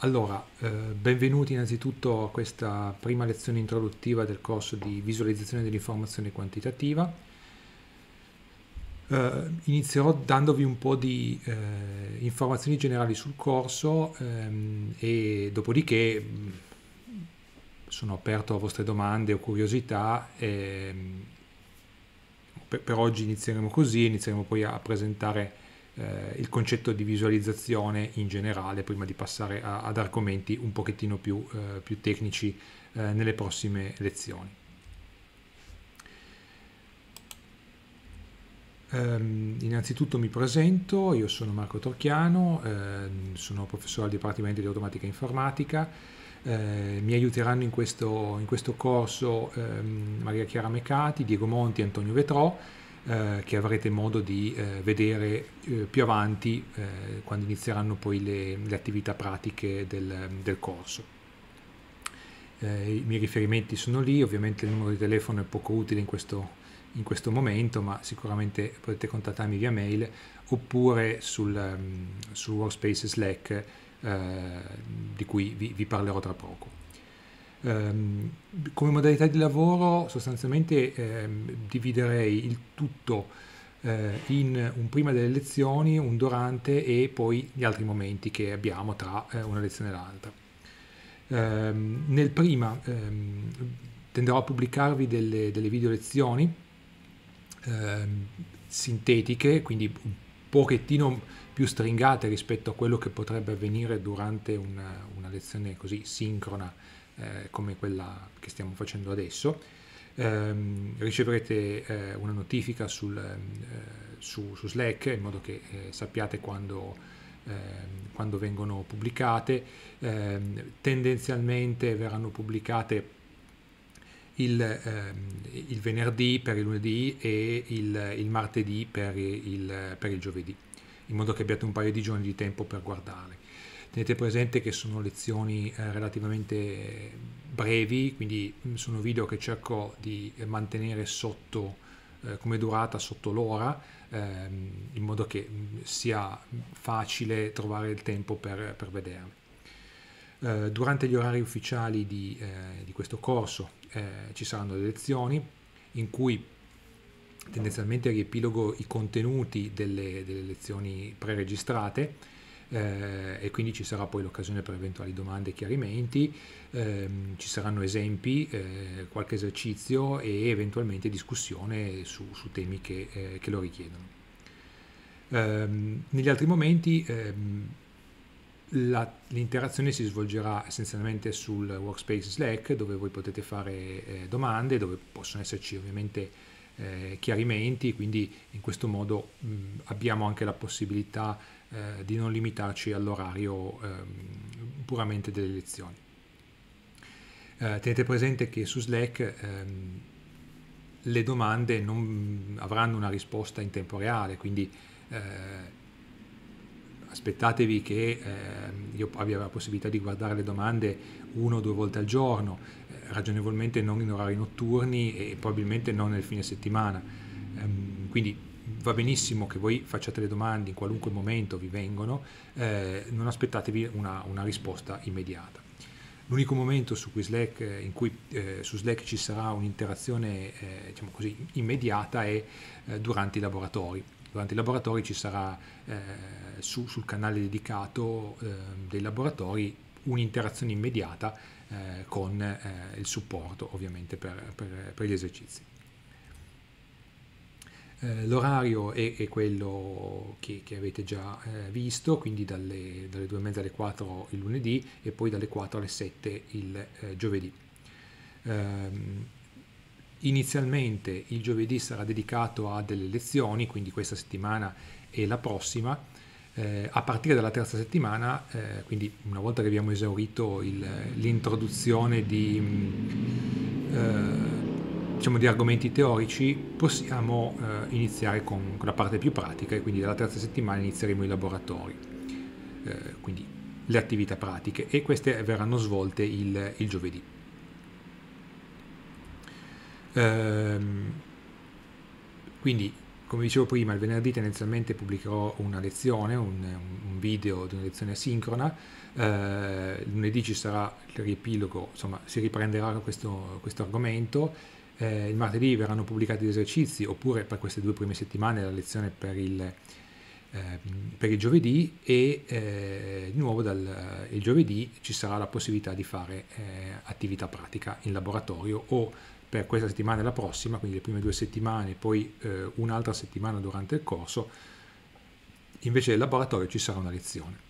Allora, eh, benvenuti innanzitutto a questa prima lezione introduttiva del corso di visualizzazione dell'informazione quantitativa. Eh, inizierò dandovi un po' di eh, informazioni generali sul corso ehm, e dopodiché mm, sono aperto a vostre domande o curiosità. Ehm, per, per oggi inizieremo così, inizieremo poi a presentare eh, il concetto di visualizzazione in generale prima di passare a, ad argomenti un pochettino più, eh, più tecnici eh, nelle prossime lezioni. Um, innanzitutto mi presento, io sono Marco Torchiano, ehm, sono professore al Dipartimento di Automatica e Informatica, eh, mi aiuteranno in questo, in questo corso ehm, Maria Chiara Mecati, Diego Monti e Antonio Vetrò. Eh, che avrete modo di eh, vedere eh, più avanti eh, quando inizieranno poi le, le attività pratiche del, del corso. I miei riferimenti sono lì, ovviamente il numero di telefono è poco utile in questo, in questo momento, ma sicuramente potete contattarmi via mail oppure sul, ehm, sul Workspace Slack di cui vi, vi parlerò tra poco. Um, come modalità di lavoro sostanzialmente um, dividerei il tutto uh, in un prima delle lezioni, un durante e poi gli altri momenti che abbiamo tra uh, una lezione e l'altra. Um, nel prima tenderò a pubblicarvi delle, delle video lezioni sintetiche, quindi un pochettino più stringate rispetto a quello che potrebbe avvenire durante una, una lezione così sincrona eh, come quella che stiamo facendo adesso, ehm, riceverete eh, una notifica sul, eh, su, su, Slack in modo che eh, sappiate quando ehm, quando vengono pubblicate. Ehm, tendenzialmente verranno pubblicate il, ehm, il, venerdì per il lunedì e il, il martedì per il, per il giovedì, in modo che abbiate un paio di giorni di tempo per guardarle. Tenete presente che sono lezioni eh, relativamente brevi, quindi mm, sono video che cerco di mantenere sotto, eh, come durata sotto l'ora, ehm, in modo che mm, sia facile trovare il tempo per, per vederli. Eh, durante gli orari ufficiali di, di questo corso ci saranno le lezioni in cui tendenzialmente riepilogo i contenuti delle, delle lezioni preregistrate eh, e quindi ci sarà poi l'occasione per eventuali domande e chiarimenti, eh, ci saranno esempi, eh, qualche esercizio e eventualmente discussione su, su temi che, eh, che, lo richiedono. Ehm, negli altri momenti ehm, la, l'interazione si svolgerà essenzialmente sul workspace Slack dove voi potete fare eh, domande, dove possono esserci ovviamente eh, chiarimenti, quindi in questo modo mh, abbiamo anche la possibilità eh, di non limitarci all'orario ehm, puramente delle lezioni. Eh, tenete presente che su Slack ehm, le domande non avranno una risposta in tempo reale, quindi eh, aspettatevi che eh, io abbia la possibilità di guardare le domande una o due volte al giorno, eh, ragionevolmente non in orari notturni e probabilmente non nel fine settimana. Um, quindi va benissimo che voi facciate le domande in qualunque momento vi vengono, eh, non aspettatevi una, una risposta immediata. L'unico momento su cui Slack, eh, in cui eh, su Slack ci sarà un'interazione eh, diciamo così, immediata è eh, durante i laboratori. Durante i laboratori ci sarà eh, su, sul canale dedicato dei laboratori un'interazione immediata con il supporto ovviamente per, per, per gli esercizi. Eh, l'orario è, è quello che, che, avete già eh, visto, quindi dalle, dalle 2 e mezza alle 4 il lunedì e poi dalle 4 alle 7 il eh, giovedì. Ehm, inizialmente il giovedì sarà dedicato a delle lezioni, quindi questa settimana e la prossima. Eh, a partire dalla terza settimana, eh, quindi una volta che abbiamo esaurito il, l'introduzione di... Mh, mm, eh, diciamo, di argomenti teorici possiamo eh, iniziare con, la parte più pratica e quindi dalla terza settimana inizieremo i laboratori, eh, quindi le attività pratiche e queste verranno svolte il, il giovedì. Ehm, quindi come dicevo prima, il venerdì tendenzialmente pubblicherò una lezione, un, un video di una lezione asincrona, eh, lunedì ci sarà il riepilogo, insomma si riprenderà questo, questo argomento eh, il martedì verranno pubblicati gli esercizi, oppure per queste due prime settimane la lezione per il, eh, per il giovedì e eh, di nuovo dal, il giovedì ci sarà la possibilità di fare eh, attività pratica in laboratorio o per questa settimana e la prossima, quindi le prime due settimane, poi eh, un'altra settimana durante il corso, invece del laboratorio ci sarà una lezione.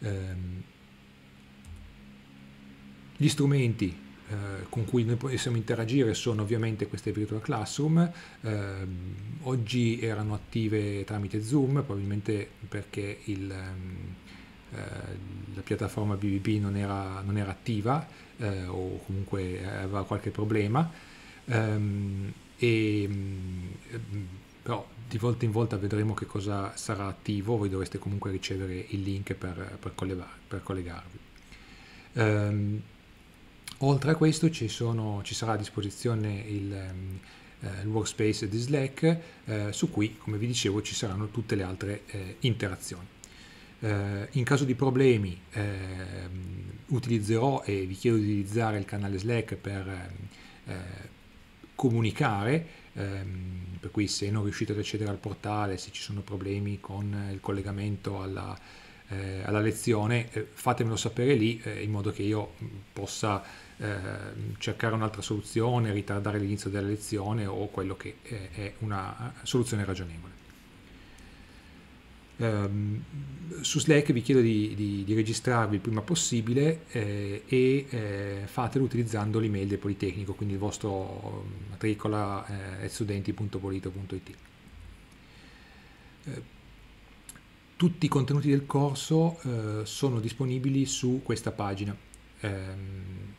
Ehm, gli strumenti eh, con cui noi possiamo interagire sono ovviamente queste virtual classroom, eh, oggi erano attive tramite Zoom, probabilmente perché il, ehm, eh, la piattaforma BBB non era, non era attiva eh, o comunque aveva qualche problema, ehm, e, ehm, però di volta in volta vedremo che cosa sarà attivo, voi dovreste comunque ricevere il link per, per, per collegarvi. Oltre a questo ci, sono, ci sarà a disposizione il, ehm, eh, il workspace di Slack eh, su cui, come vi dicevo, ci saranno tutte le altre eh, interazioni. Eh, in caso di problemi ehm, utilizzerò e vi chiedo di utilizzare il canale Slack per ehm, eh, comunicare, ehm, per cui se non riuscite ad accedere al portale, se ci sono problemi con il collegamento alla, eh, alla lezione, fatemelo sapere lì in modo che io possa Ehm, cercare un'altra soluzione, ritardare l'inizio della lezione o quello che è una soluzione ragionevole. Um, su Slack vi chiedo di, di, di registrarvi il prima possibile eh, e eh, fatelo utilizzando l'email del Politecnico, quindi il vostro ehm, matricola eh, studenti.polito.it. Eh, tutti i contenuti del corso eh, sono disponibili su questa pagina. Um,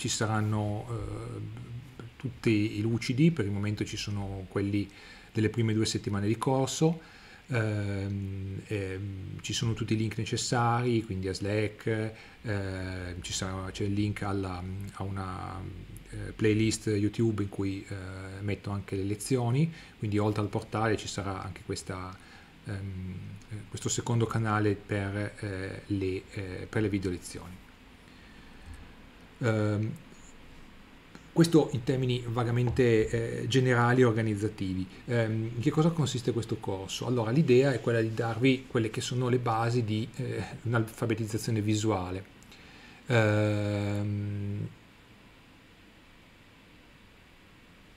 ci saranno eh, tutti i lucidi, per il momento ci sono quelli delle prime due settimane di corso, ehm, ehm, ci sono tutti i link necessari, quindi a Slack, eh, sarà, c'è il link alla, a una eh, playlist YouTube in cui eh, metto anche le lezioni, quindi oltre al portale ci sarà anche questa, ehm, eh, questo secondo canale per, eh, le, per le video lezioni. Ehm, questo in termini vagamente eh, generali e organizzativi. Ehm, in che cosa consiste questo corso? Allora, l'idea è quella di darvi quelle che sono le basi di eh, un'alfabetizzazione visuale. Ehm,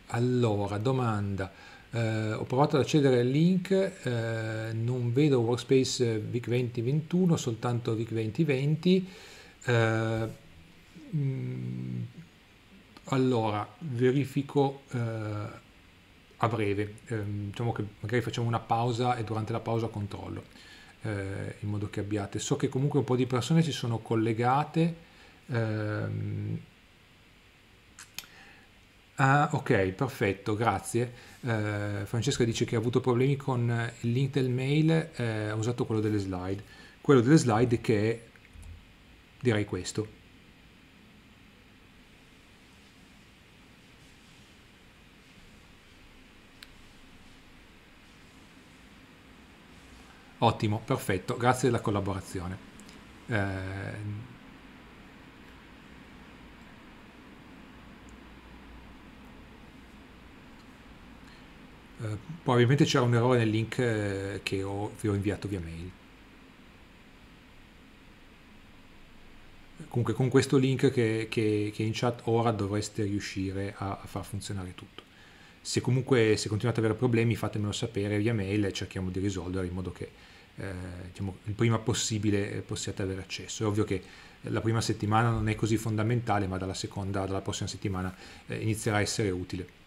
allora, domanda. Eh, ho provato ad accedere al link, eh, non vedo Workspace eh, VIC 2021, soltanto VIC 2020. Mm, allora, verifico eh, a breve, eh, diciamo che magari facciamo una pausa e durante la pausa controllo, eh, in modo che abbiate. So che comunque un po' di persone si sono collegate. Ehm, ah, ok, perfetto, grazie. Eh, Francesca dice che ha avuto problemi con il link del mail, eh, ha usato quello delle slide. Quello delle slide che è, direi questo Ottimo, perfetto, grazie della collaborazione. Eh, eh, probabilmente c'era un errore nel link eh, che ho, vi ho inviato via mail. Comunque con questo link che, che, che in chat ora dovreste riuscire a, a far funzionare tutto. Se comunque se continuate ad avere problemi fatemelo sapere via mail e cerchiamo di risolvere in modo che eh, diciamo, il prima possibile possiate avere accesso. È ovvio che la prima settimana non è così fondamentale, ma dalla seconda, dalla prossima settimana eh, inizierà a essere utile.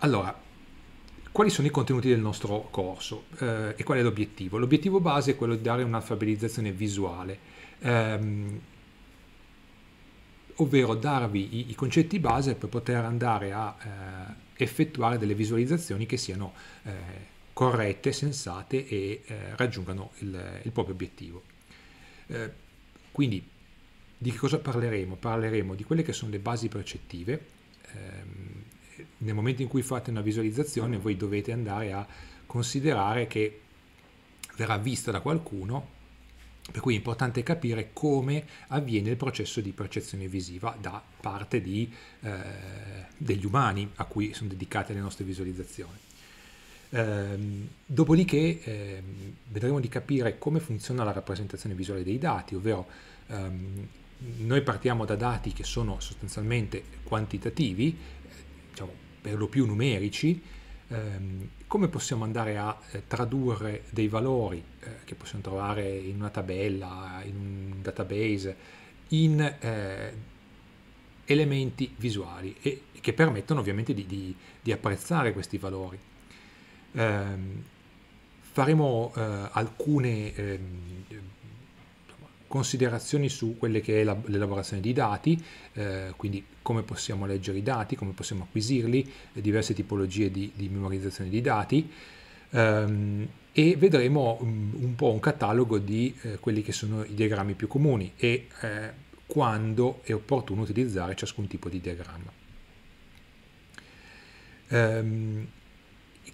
Allora, quali sono i contenuti del nostro corso eh, e qual è l'obiettivo? L'obiettivo base è quello di dare un'alfabetizzazione visuale, ehm, ovvero darvi i, i, concetti base per poter andare a eh, effettuare delle visualizzazioni che siano eh, corrette, sensate e eh, raggiungano il, il, proprio obiettivo. Eh, quindi di che cosa parleremo? Parleremo di quelle che sono le basi percettive. Ehm, nel momento in cui fate una visualizzazione voi dovete andare a considerare che verrà vista da qualcuno, per cui è importante capire come avviene il processo di percezione visiva da parte di, eh, degli umani a cui sono dedicate le nostre visualizzazioni. Ehm, dopodiché eh, vedremo di capire come funziona la rappresentazione visuale dei dati, ovvero ehm, noi partiamo da dati che sono sostanzialmente quantitativi, diciamo, per lo più numerici, ehm, come possiamo andare a eh, tradurre dei valori eh, che possiamo trovare in una tabella, in un database, in eh, elementi visuali e, che permettono ovviamente di, di, di apprezzare questi valori. Ehm, faremo eh, alcune ehm, considerazioni su quelle che è la, l'elaborazione di dati, eh, quindi come possiamo leggere i dati, come possiamo acquisirli, le diverse tipologie di, di memorizzazione di dati um, e vedremo un, mm, un, po' un catalogo di eh, quelli che sono i diagrammi più comuni e eh, quando è opportuno utilizzare ciascun tipo di diagramma. Um,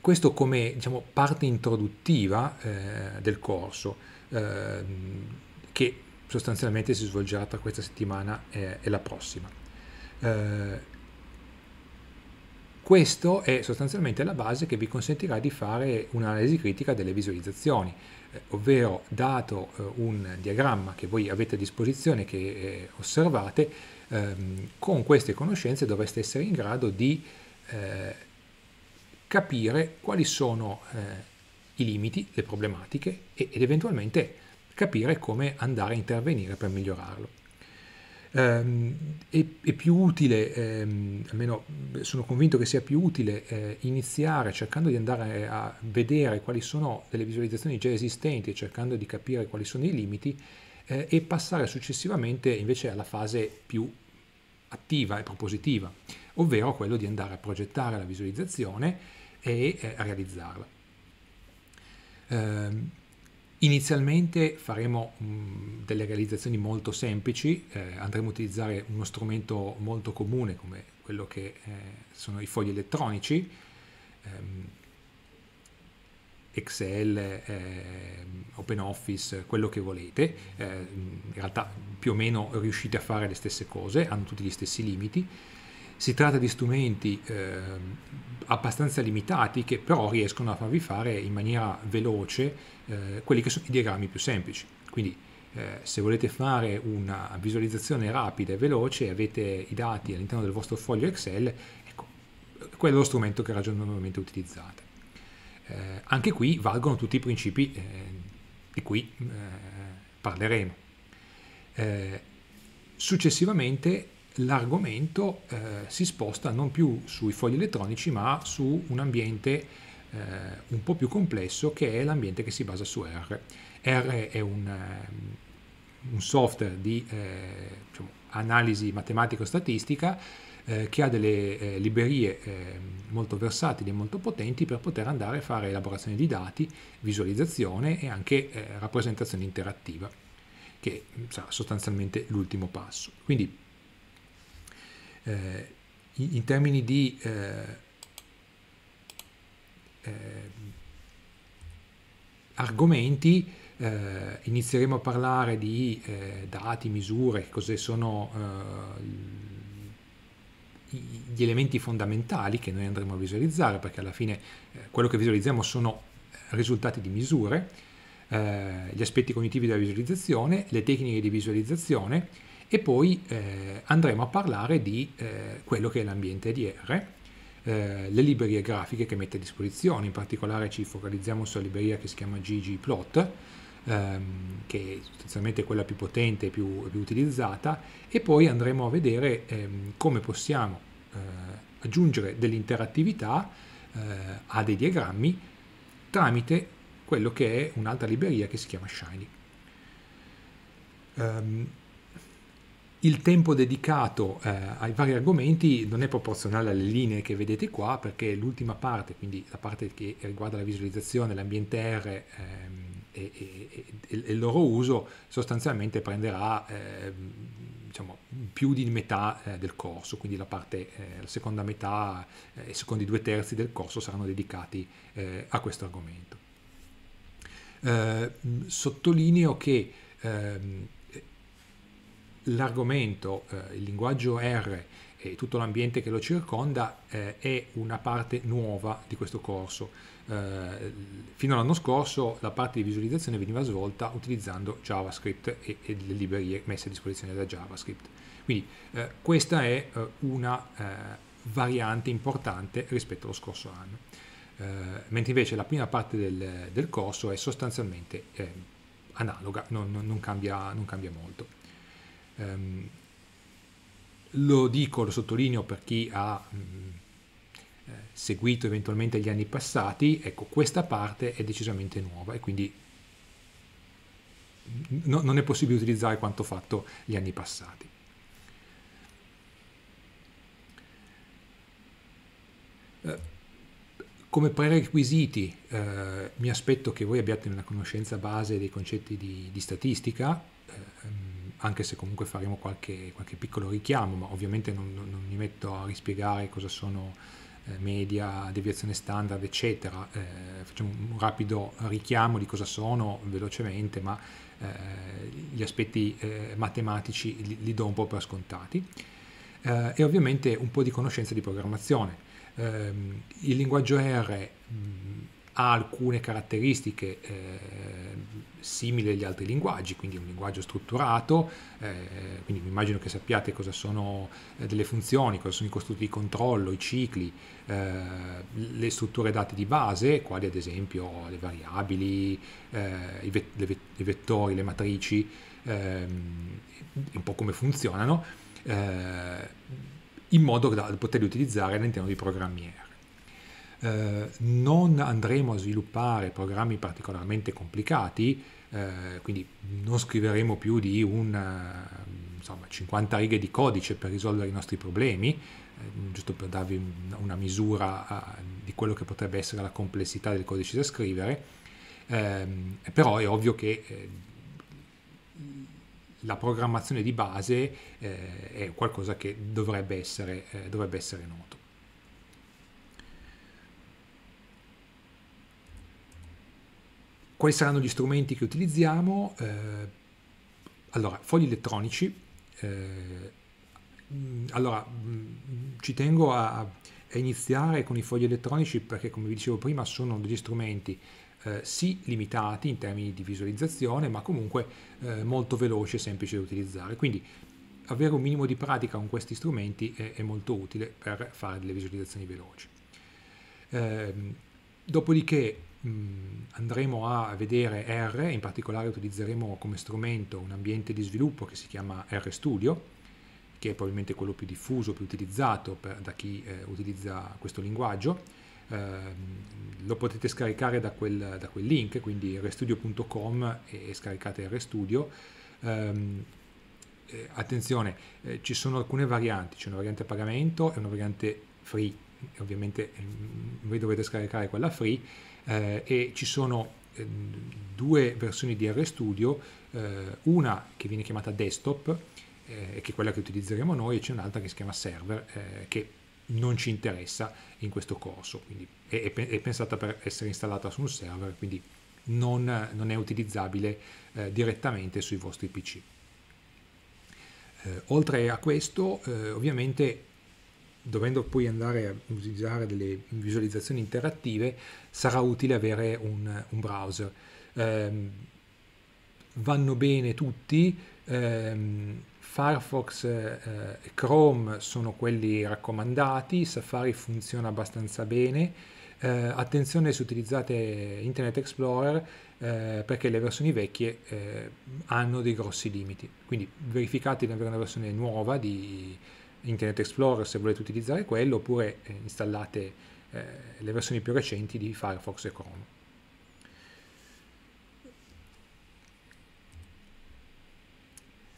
questo come diciamo, parte introduttiva eh, del corso ehm, che sostanzialmente si svolgerà tra questa settimana e la prossima. Eh, questo è sostanzialmente la base che vi consentirà di fare un'analisi critica delle visualizzazioni, eh, ovvero dato eh, un diagramma che voi avete a disposizione, che eh, osservate, ehm, con queste conoscenze dovreste essere in grado di eh, capire quali sono eh, i limiti, le problematiche e, ed eventualmente capire come andare a intervenire per migliorarlo. Ehm, è, è, più utile, ehm, almeno sono convinto che sia più utile eh, iniziare cercando di andare a vedere quali sono delle visualizzazioni già esistenti e cercando di capire quali sono i limiti eh, e passare successivamente invece alla fase più attiva e propositiva, ovvero quello di andare a progettare la visualizzazione e eh, a realizzarla. Ehm, Inizialmente faremo mm, delle realizzazioni molto semplici, eh, andremo a utilizzare uno strumento molto comune come quello che eh, sono i fogli elettronici, ehm, Excel, eh, Open quello che volete, eh, in realtà più o meno riuscite a fare le stesse cose, hanno tutti gli stessi limiti, si tratta di strumenti eh, abbastanza limitati che però riescono a farvi fare in maniera veloce eh, quelli che sono i diagrammi più semplici. Quindi eh, se volete fare una visualizzazione rapida e veloce, avete i dati all'interno del vostro foglio Excel, ecco, quello è lo strumento che ragionevolmente utilizzate. Eh, anche qui valgono tutti i principi eh, di cui eh, parleremo. Eh, successivamente l'argomento eh, si sposta non più sui fogli elettronici ma su un ambiente eh, un po' più complesso che è l'ambiente che si basa su R. R è un, ehm, un software di eh, diciamo, analisi matematico-statistica eh, che ha delle eh, librerie ehm, molto versatili e molto potenti per poter andare a fare elaborazione di dati, visualizzazione e anche eh, rappresentazione interattiva, che mm, sarà sostanzialmente l'ultimo passo. Quindi in termini di Ehm, argomenti eh, inizieremo a parlare di eh, dati, misure, cos'è sono eh, gli elementi fondamentali che noi andremo a visualizzare, perché alla fine eh, quello che visualizziamo sono risultati di misure, eh, gli aspetti cognitivi della visualizzazione, le tecniche di visualizzazione e poi eh, andremo a parlare di quello che è l'ambiente ADR eh, le librerie grafiche che mette a disposizione, in particolare ci focalizziamo sulla libreria che si chiama ggplot, ehm, che è sostanzialmente quella più potente e più, più, utilizzata, e poi andremo a vedere ehm, come possiamo eh, aggiungere dell'interattività eh, a dei diagrammi tramite quello che è un'altra libreria che si chiama Shiny. Um, il tempo dedicato eh, ai vari argomenti non è proporzionale alle linee che vedete qua perché l'ultima parte, quindi la parte che riguarda la visualizzazione, l'ambiente R ehm, e, e, e, il loro uso sostanzialmente prenderà ehm, diciamo, più di metà eh, del corso, quindi la, parte, eh, la seconda metà e eh, i secondi due terzi del corso saranno dedicati eh, a questo argomento. Eh, sottolineo che ehm, l'argomento, eh, il linguaggio R e tutto l'ambiente che lo circonda eh, è una parte nuova di questo corso. Eh, fino all'anno scorso la parte di visualizzazione veniva svolta utilizzando JavaScript e, e le librerie messe a disposizione da JavaScript. Quindi eh, questa è eh, una eh, variante importante rispetto allo scorso anno, mentre invece la prima parte del, del corso è sostanzialmente analoga, non, non, cambia, non cambia molto. Um, lo dico, lo sottolineo per chi ha mm, eh, seguito eventualmente gli anni passati, ecco, questa parte è decisamente nuova e quindi no, non è possibile utilizzare quanto fatto gli anni passati. Eh, come prerequisiti eh, mi aspetto che voi abbiate una conoscenza base dei concetti di, di statistica, eh, ehm, anche se comunque faremo qualche, qualche piccolo richiamo, ma ovviamente non, non, mi metto a rispiegare cosa sono eh, media, deviazione standard, eccetera. Eh, facciamo un rapido richiamo di cosa sono velocemente, ma eh, gli aspetti eh, matematici li, li, do un po' per scontati. Eh, e ovviamente un po' di conoscenza di programmazione. Ehm, il linguaggio R mh, mm, ha alcune caratteristiche eh, simili agli altri linguaggi, quindi un linguaggio strutturato, eh, quindi mi immagino che sappiate cosa sono eh, delle funzioni, cosa sono i costrutti di controllo, i cicli, eh, le strutture date di base, quali ad esempio le variabili, eh, i, vet le vet i, vettori, le matrici, ehm, un po' come funzionano, eh, in modo da poterli utilizzare all'interno di programmi R. Eh, non andremo a sviluppare programmi particolarmente complicati, eh, quindi non scriveremo più di una, eh, insomma, 50 righe di codice per risolvere i nostri problemi, eh, giusto per darvi una misura a, eh, di quello che potrebbe essere la complessità del codice da scrivere, eh, però è ovvio che la programmazione di base è qualcosa che dovrebbe essere, dovrebbe essere noto. Quali saranno gli strumenti che utilizziamo? Eh, allora, fogli elettronici. Eh, allora, mm, ci tengo a, a, iniziare con i fogli elettronici perché, come vi dicevo prima, sono degli strumenti eh, sì limitati in termini di visualizzazione, ma comunque eh, molto veloci e semplici da utilizzare. Quindi avere un minimo di pratica con questi strumenti è, è molto utile per fare delle visualizzazioni veloci. Eh, dopodiché andremo a vedere R, in particolare utilizzeremo come strumento un ambiente di sviluppo che si chiama RStudio, che è probabilmente quello più diffuso, più utilizzato per, da chi eh, utilizza questo linguaggio. Eh, lo potete scaricare da quel, da quel link, quindi rstudio.com e, e, scaricate RStudio. Ehm, eh, attenzione, eh, ci sono alcune varianti, c'è una variante a pagamento e una variante free, ovviamente ehm, voi dovete scaricare quella free eh, e ci sono ehm, due versioni di RStudio, eh, una che viene chiamata desktop, eh, che è quella che utilizzeremo noi, e c'è un'altra che si chiama server, eh, che non ci interessa in questo corso, quindi è, è, è pensata per essere installata su un server, quindi non, non è utilizzabile direttamente sui vostri PC. oltre a questo, ovviamente dovendo poi andare a utilizzare delle visualizzazioni interattive, sarà utile avere un, un browser. Eh, vanno bene tutti, ehm, eh, Firefox e Chrome sono quelli raccomandati, Safari funziona abbastanza bene, eh, attenzione se utilizzate Internet Explorer eh, perché le versioni vecchie eh, hanno dei grossi limiti, quindi verificate di avere una versione nuova di, Internet Explorer se volete utilizzare quello, oppure eh, installate eh, le versioni più recenti di Firefox e Chrome.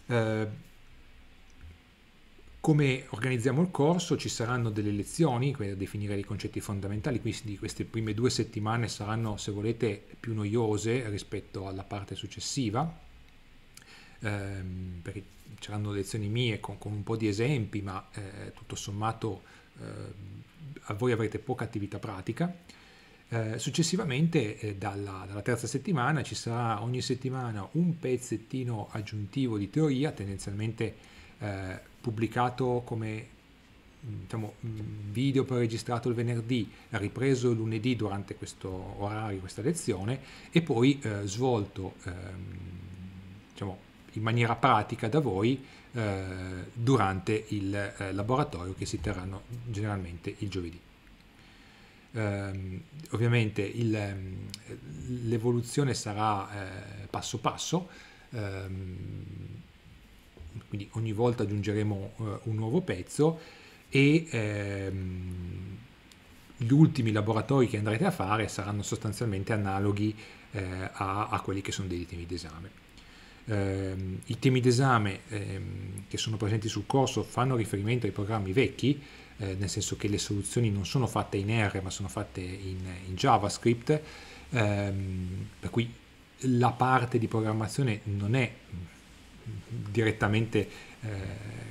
Eh, come organizziamo il corso? Ci saranno delle lezioni per definire i concetti fondamentali, quindi queste prime due settimane saranno, se volete, più noiose rispetto alla parte successiva ehm, perché c'erano lezioni mie con, con, un po' di esempi, ma eh, tutto sommato eh, voi avrete poca attività pratica. Eh, successivamente, eh, dalla, dalla, terza settimana, ci sarà ogni settimana un pezzettino aggiuntivo di teoria, tendenzialmente eh, pubblicato come mm, diciamo, mm, video preregistrato il venerdì, ripreso il lunedì durante questo orario, questa lezione, e poi eh, svolto ehm, diciamo, in maniera pratica da voi eh, durante il eh, laboratorio che si terranno generalmente il giovedì. Um, ovviamente ehm, l'evoluzione sarà eh, passo passo, um, quindi ogni volta aggiungeremo uh, un nuovo pezzo e um, gli ultimi laboratori che andrete a fare saranno sostanzialmente analoghi eh, a, a quelli che sono dei temi d'esame. Ehm, I temi d'esame ehm, che sono presenti sul corso fanno riferimento ai programmi vecchi, eh, nel senso che le soluzioni non sono fatte in R ma sono fatte in, in JavaScript, ehm, per cui la parte di programmazione non è mm, direttamente eh,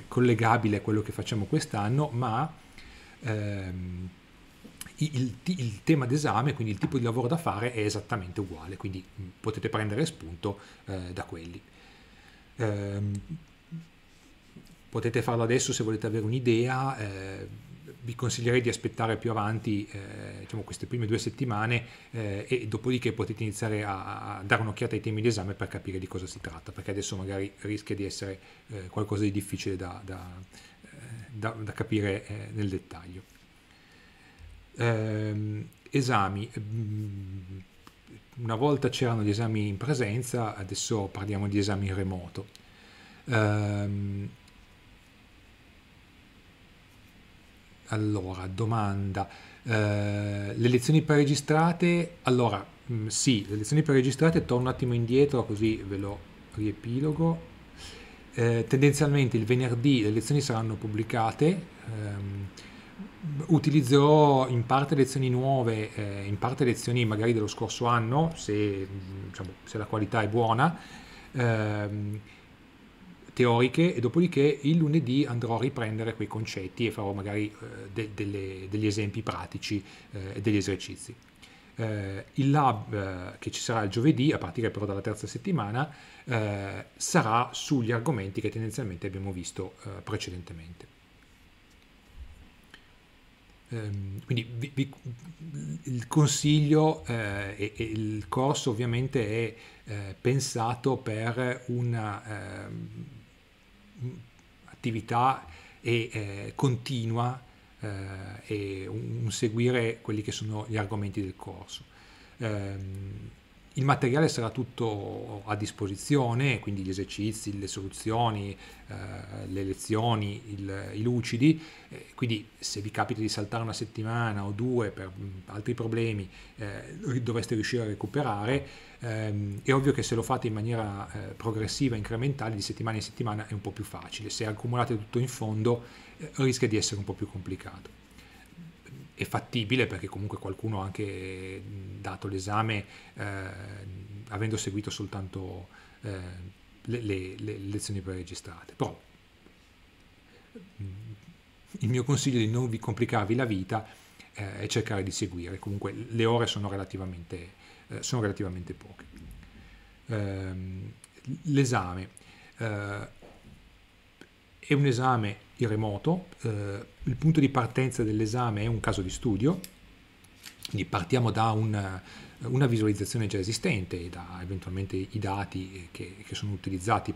collegabile a quello che facciamo quest'anno, ma ehm, il, il, tema d'esame, quindi il tipo di lavoro da fare, è esattamente uguale, quindi mm, potete prendere spunto eh, da quelli. Eh, potete farlo adesso se volete avere un'idea, eh, vi consiglierei di aspettare più avanti eh, diciamo queste prime due settimane eh, e dopodiché potete iniziare a, a dare un'occhiata ai temi d'esame per capire di cosa si tratta, perché adesso magari rischia di essere eh, qualcosa di difficile da, da, eh, da, da capire nel dettaglio. Ehm, esami ehm, una volta c'erano gli esami in presenza, adesso parliamo di esami in remoto. Um, allora, domanda. Uh, le lezioni preregistrate, allora mh, mm, sì, le lezioni preregistrate, torno un attimo indietro così ve lo riepilogo. Uh, tendenzialmente il venerdì le lezioni saranno pubblicate. Um, utilizzerò in parte lezioni nuove, eh, in parte lezioni magari dello scorso anno, se, diciamo, se la qualità è buona, ehm, teoriche e dopodiché il lunedì andrò a riprendere quei concetti e farò magari eh, de- delle, degli esempi pratici eh, e eh, degli esercizi. Eh, il lab eh, che ci sarà il giovedì, a partire però dalla terza settimana, sarà sugli argomenti che tendenzialmente abbiamo visto precedentemente. Ehm, quindi vi, vi, il consiglio eh, e, e, il corso ovviamente è eh, pensato per un'attività ehm, eh, continua eh, e un, un, seguire quelli che sono gli argomenti del corso. Ehm, il materiale sarà tutto a disposizione, quindi gli esercizi, le soluzioni, eh, le lezioni, il, i lucidi, eh, quindi se vi capita di saltare una settimana o due per mm, altri problemi eh, dovreste riuscire a recuperare, ehm, è ovvio che se lo fate in maniera eh, progressiva, incrementale, di settimana in settimana è un po' più facile, se accumulate tutto in fondo eh, rischia di essere un po' più complicato è fattibile perché comunque qualcuno ha anche dato l'esame eh, avendo seguito soltanto eh, le, le, le, lezioni preregistrate. Però il mio consiglio è di non vi complicarvi la vita eh, cercare di seguire, comunque le ore sono relativamente, eh, sono relativamente poche. Ehm, l'esame eh, è un esame in remoto, eh, il punto di partenza dell'esame è un caso di studio, quindi partiamo da una, eh, una visualizzazione già esistente e da eventualmente i dati che, che sono utilizzati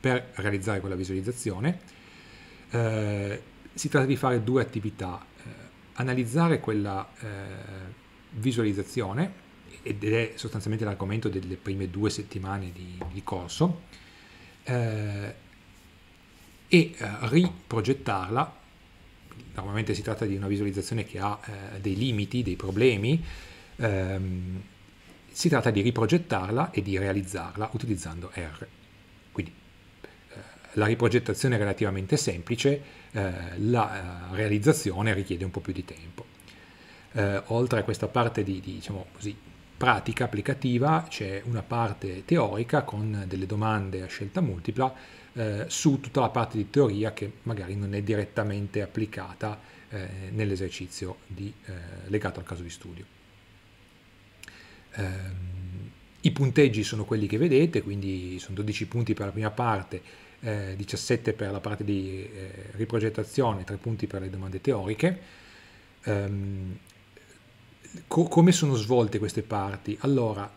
per realizzare quella visualizzazione. Eh, si tratta di fare due attività, eh, analizzare quella eh, visualizzazione, ed è sostanzialmente l'argomento delle prime due settimane di, di corso, eh, e eh, riprogettarla normalmente si tratta di una visualizzazione che ha eh, dei limiti, dei problemi, ehm, si tratta di riprogettarla e di realizzarla utilizzando R. Quindi eh, la riprogettazione è relativamente semplice, eh, la eh, realizzazione richiede un po' più di tempo. Eh, oltre a questa parte di, di diciamo così, pratica applicativa c'è una parte teorica con delle domande a scelta multipla eh, su tutta la parte di teoria che magari non è direttamente applicata eh, nell'esercizio eh, legato al caso di studio. Ehm, I punteggi sono quelli che vedete, quindi sono 12 punti per la prima parte, 17 eh, per la parte di eh, riprogettazione, 3 punti per le domande teoriche. Ehm, co come sono svolte queste parti? Allora,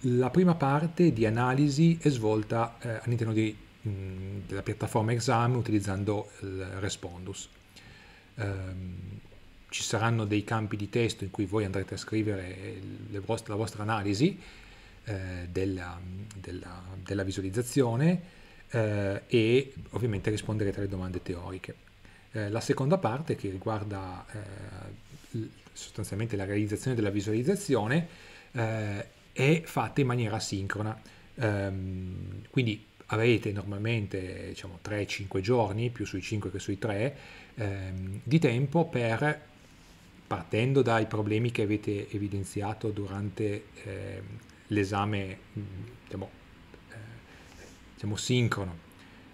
la prima parte di analisi è svolta eh, all'interno di della piattaforma esame utilizzando il Respondus. Ehm, ci saranno dei campi di testo in cui voi andrete a scrivere vostre, la vostra analisi eh, della, della, della visualizzazione eh, e ovviamente risponderete alle domande teoriche. Eh, la seconda parte che riguarda sostanzialmente la realizzazione della visualizzazione è fatta in maniera asincrona. Ehm, quindi avrete normalmente diciamo, 3-5 giorni, più sui 5 che sui 3, ehm, di tempo per, partendo dai problemi che avete evidenziato durante eh, l'esame diciamo, eh, diciamo sincrono,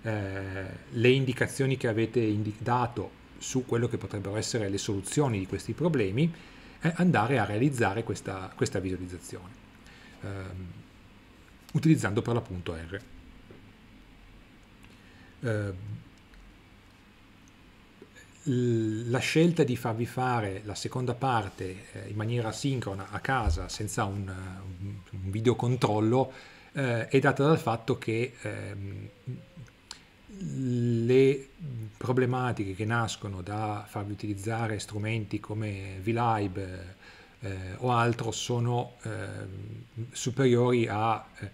eh, le indicazioni che avete indi dato su quello che potrebbero essere le soluzioni di questi problemi, eh, andare a realizzare questa, questa visualizzazione, ehm, utilizzando per l'appunto R. Ehm, la scelta di farvi fare la seconda parte eh, in maniera sincrona a casa senza un, un videocontrollo eh, è data dal fatto che ehm, le problematiche che nascono da farvi utilizzare strumenti come VLive eh, o altro sono eh, superiori al eh,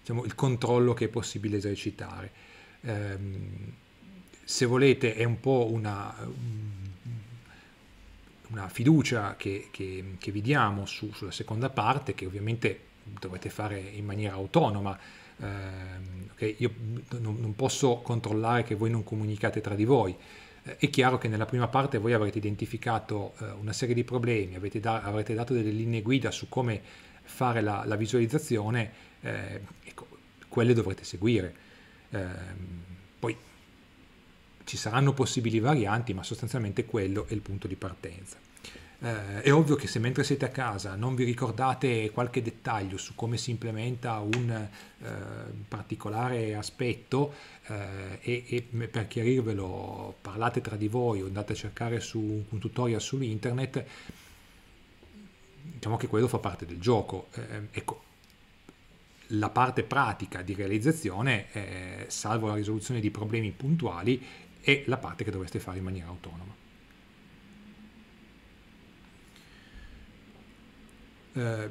diciamo, controllo che è possibile esercitare ehm, se volete è un po' una, mm, una fiducia che, che, che, vi diamo su, sulla seconda parte che ovviamente dovete fare in maniera autonoma. Ehm, okay? Io non, non posso controllare che voi non comunicate tra di voi è chiaro che nella prima parte voi avrete identificato eh, una serie di problemi, da, avrete dato delle linee guida su come fare la, la visualizzazione, eh, ecco, quelle dovrete seguire. Ehm, poi ci saranno possibili varianti, ma sostanzialmente quello è il punto di partenza. Eh, è ovvio che se mentre siete a casa non vi ricordate qualche dettaglio su come si implementa un eh, particolare aspetto eh, e, e, per chiarirvelo parlate tra di voi o andate a cercare su un tutorial su internet, diciamo che quello fa parte del gioco. Ehm, ecco, la parte pratica di realizzazione, eh, salvo la risoluzione di problemi puntuali, è la parte che dovreste fare in maniera autonoma. Eh,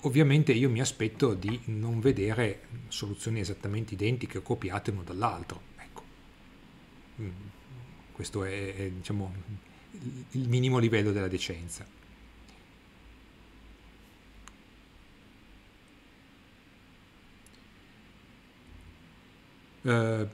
ovviamente io mi aspetto di non vedere soluzioni esattamente identiche o copiate uno dall'altro. Ecco. Mm, questo è, è diciamo, il minimo livello della decenza. Eh,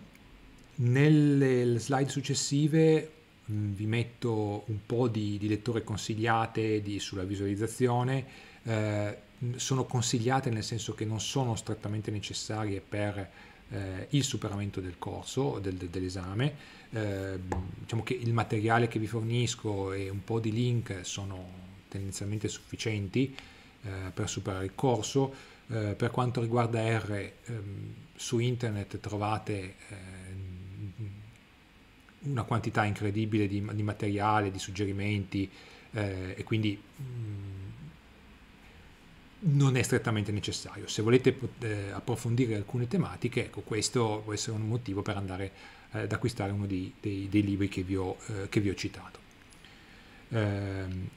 nelle slide successive mm, vi metto un po' di, di letture consigliate di, sulla visualizzazione. Eh, sono consigliate nel senso che non sono strettamente necessarie per eh, il superamento del corso, del, dell'esame. Eh, diciamo che il materiale che vi fornisco e un po' di link sono tendenzialmente sufficienti eh, per superare il corso. Eh, per quanto riguarda R, ehm, su internet trovate eh, una quantità incredibile di, di materiale, di suggerimenti eh, e quindi mh, mm, non è strettamente necessario. Se volete eh, approfondire alcune tematiche, ecco, questo può essere un motivo per andare eh, ad acquistare uno dei, dei, dei libri che vi ho, eh, che vi ho citato. Ehm,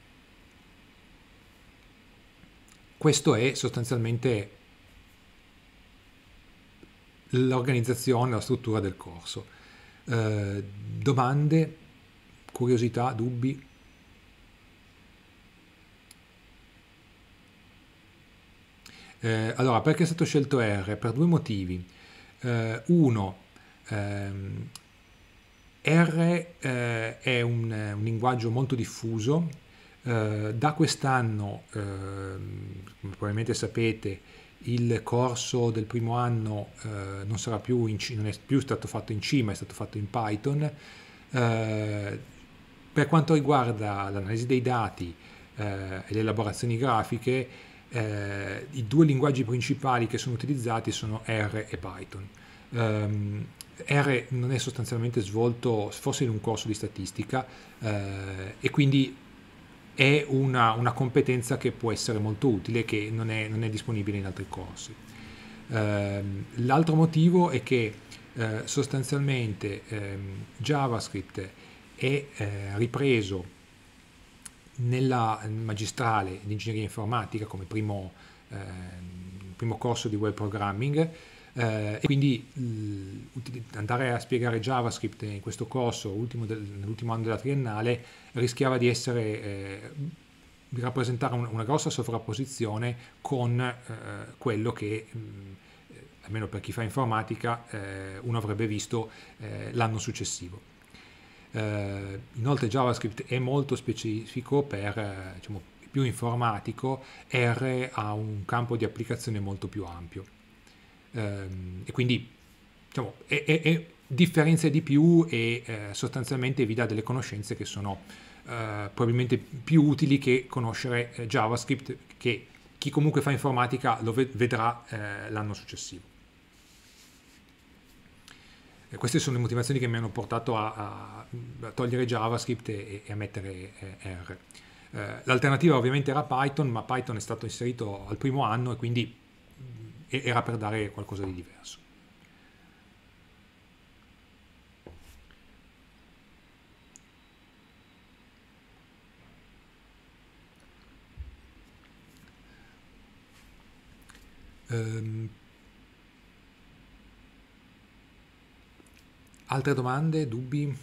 questo è sostanzialmente l'organizzazione, la struttura del corso. Eh, domande, curiosità, dubbi? Eh, allora, perché è stato scelto R? Per due motivi. Eh, uno, ehm, R eh, è un, un linguaggio molto diffuso, Uh, da quest'anno, uh, come probabilmente sapete, il corso del primo anno eh, non, sarà più in C, non è più stato fatto in C ma è stato fatto in Python. Eh, per quanto riguarda l'analisi dei dati eh, e le elaborazioni grafiche, eh, i due linguaggi principali che sono utilizzati sono R e Python. Um, R non è sostanzialmente svolto, forse in un corso di statistica, eh, e quindi è una, una, competenza che può essere molto utile, che non è, non è disponibile in altri corsi. Ehm, l'altro motivo è che eh, sostanzialmente ehm, JavaScript è eh, ripreso nella magistrale di ingegneria informatica come primo, ehm, primo corso di web programming eh, e quindi mm, andare a spiegare JavaScript in questo corso, del, nell'ultimo anno della triennale, rischiava di essere, eh, di rappresentare una grossa sovrapposizione con eh, quello che, mh, mm, almeno per chi fa informatica, eh, uno avrebbe visto eh, l'anno successivo. Eh, inoltre JavaScript è molto specifico per, diciamo, più informatico, R ha un campo di applicazione molto più ampio. Ehm, e quindi diciamo, è, è, è differenzia di più e eh, sostanzialmente vi dà delle conoscenze che sono eh, probabilmente più utili che conoscere eh, JavaScript che chi comunque fa informatica lo vedrà eh, l'anno successivo. E queste sono le motivazioni che mi hanno portato a, a togliere JavaScript e, e a mettere eh, R. Eh, l'alternativa ovviamente era Python, ma Python è stato inserito al primo anno e quindi era per dare qualcosa di diverso. Um, altre domande, dubbi?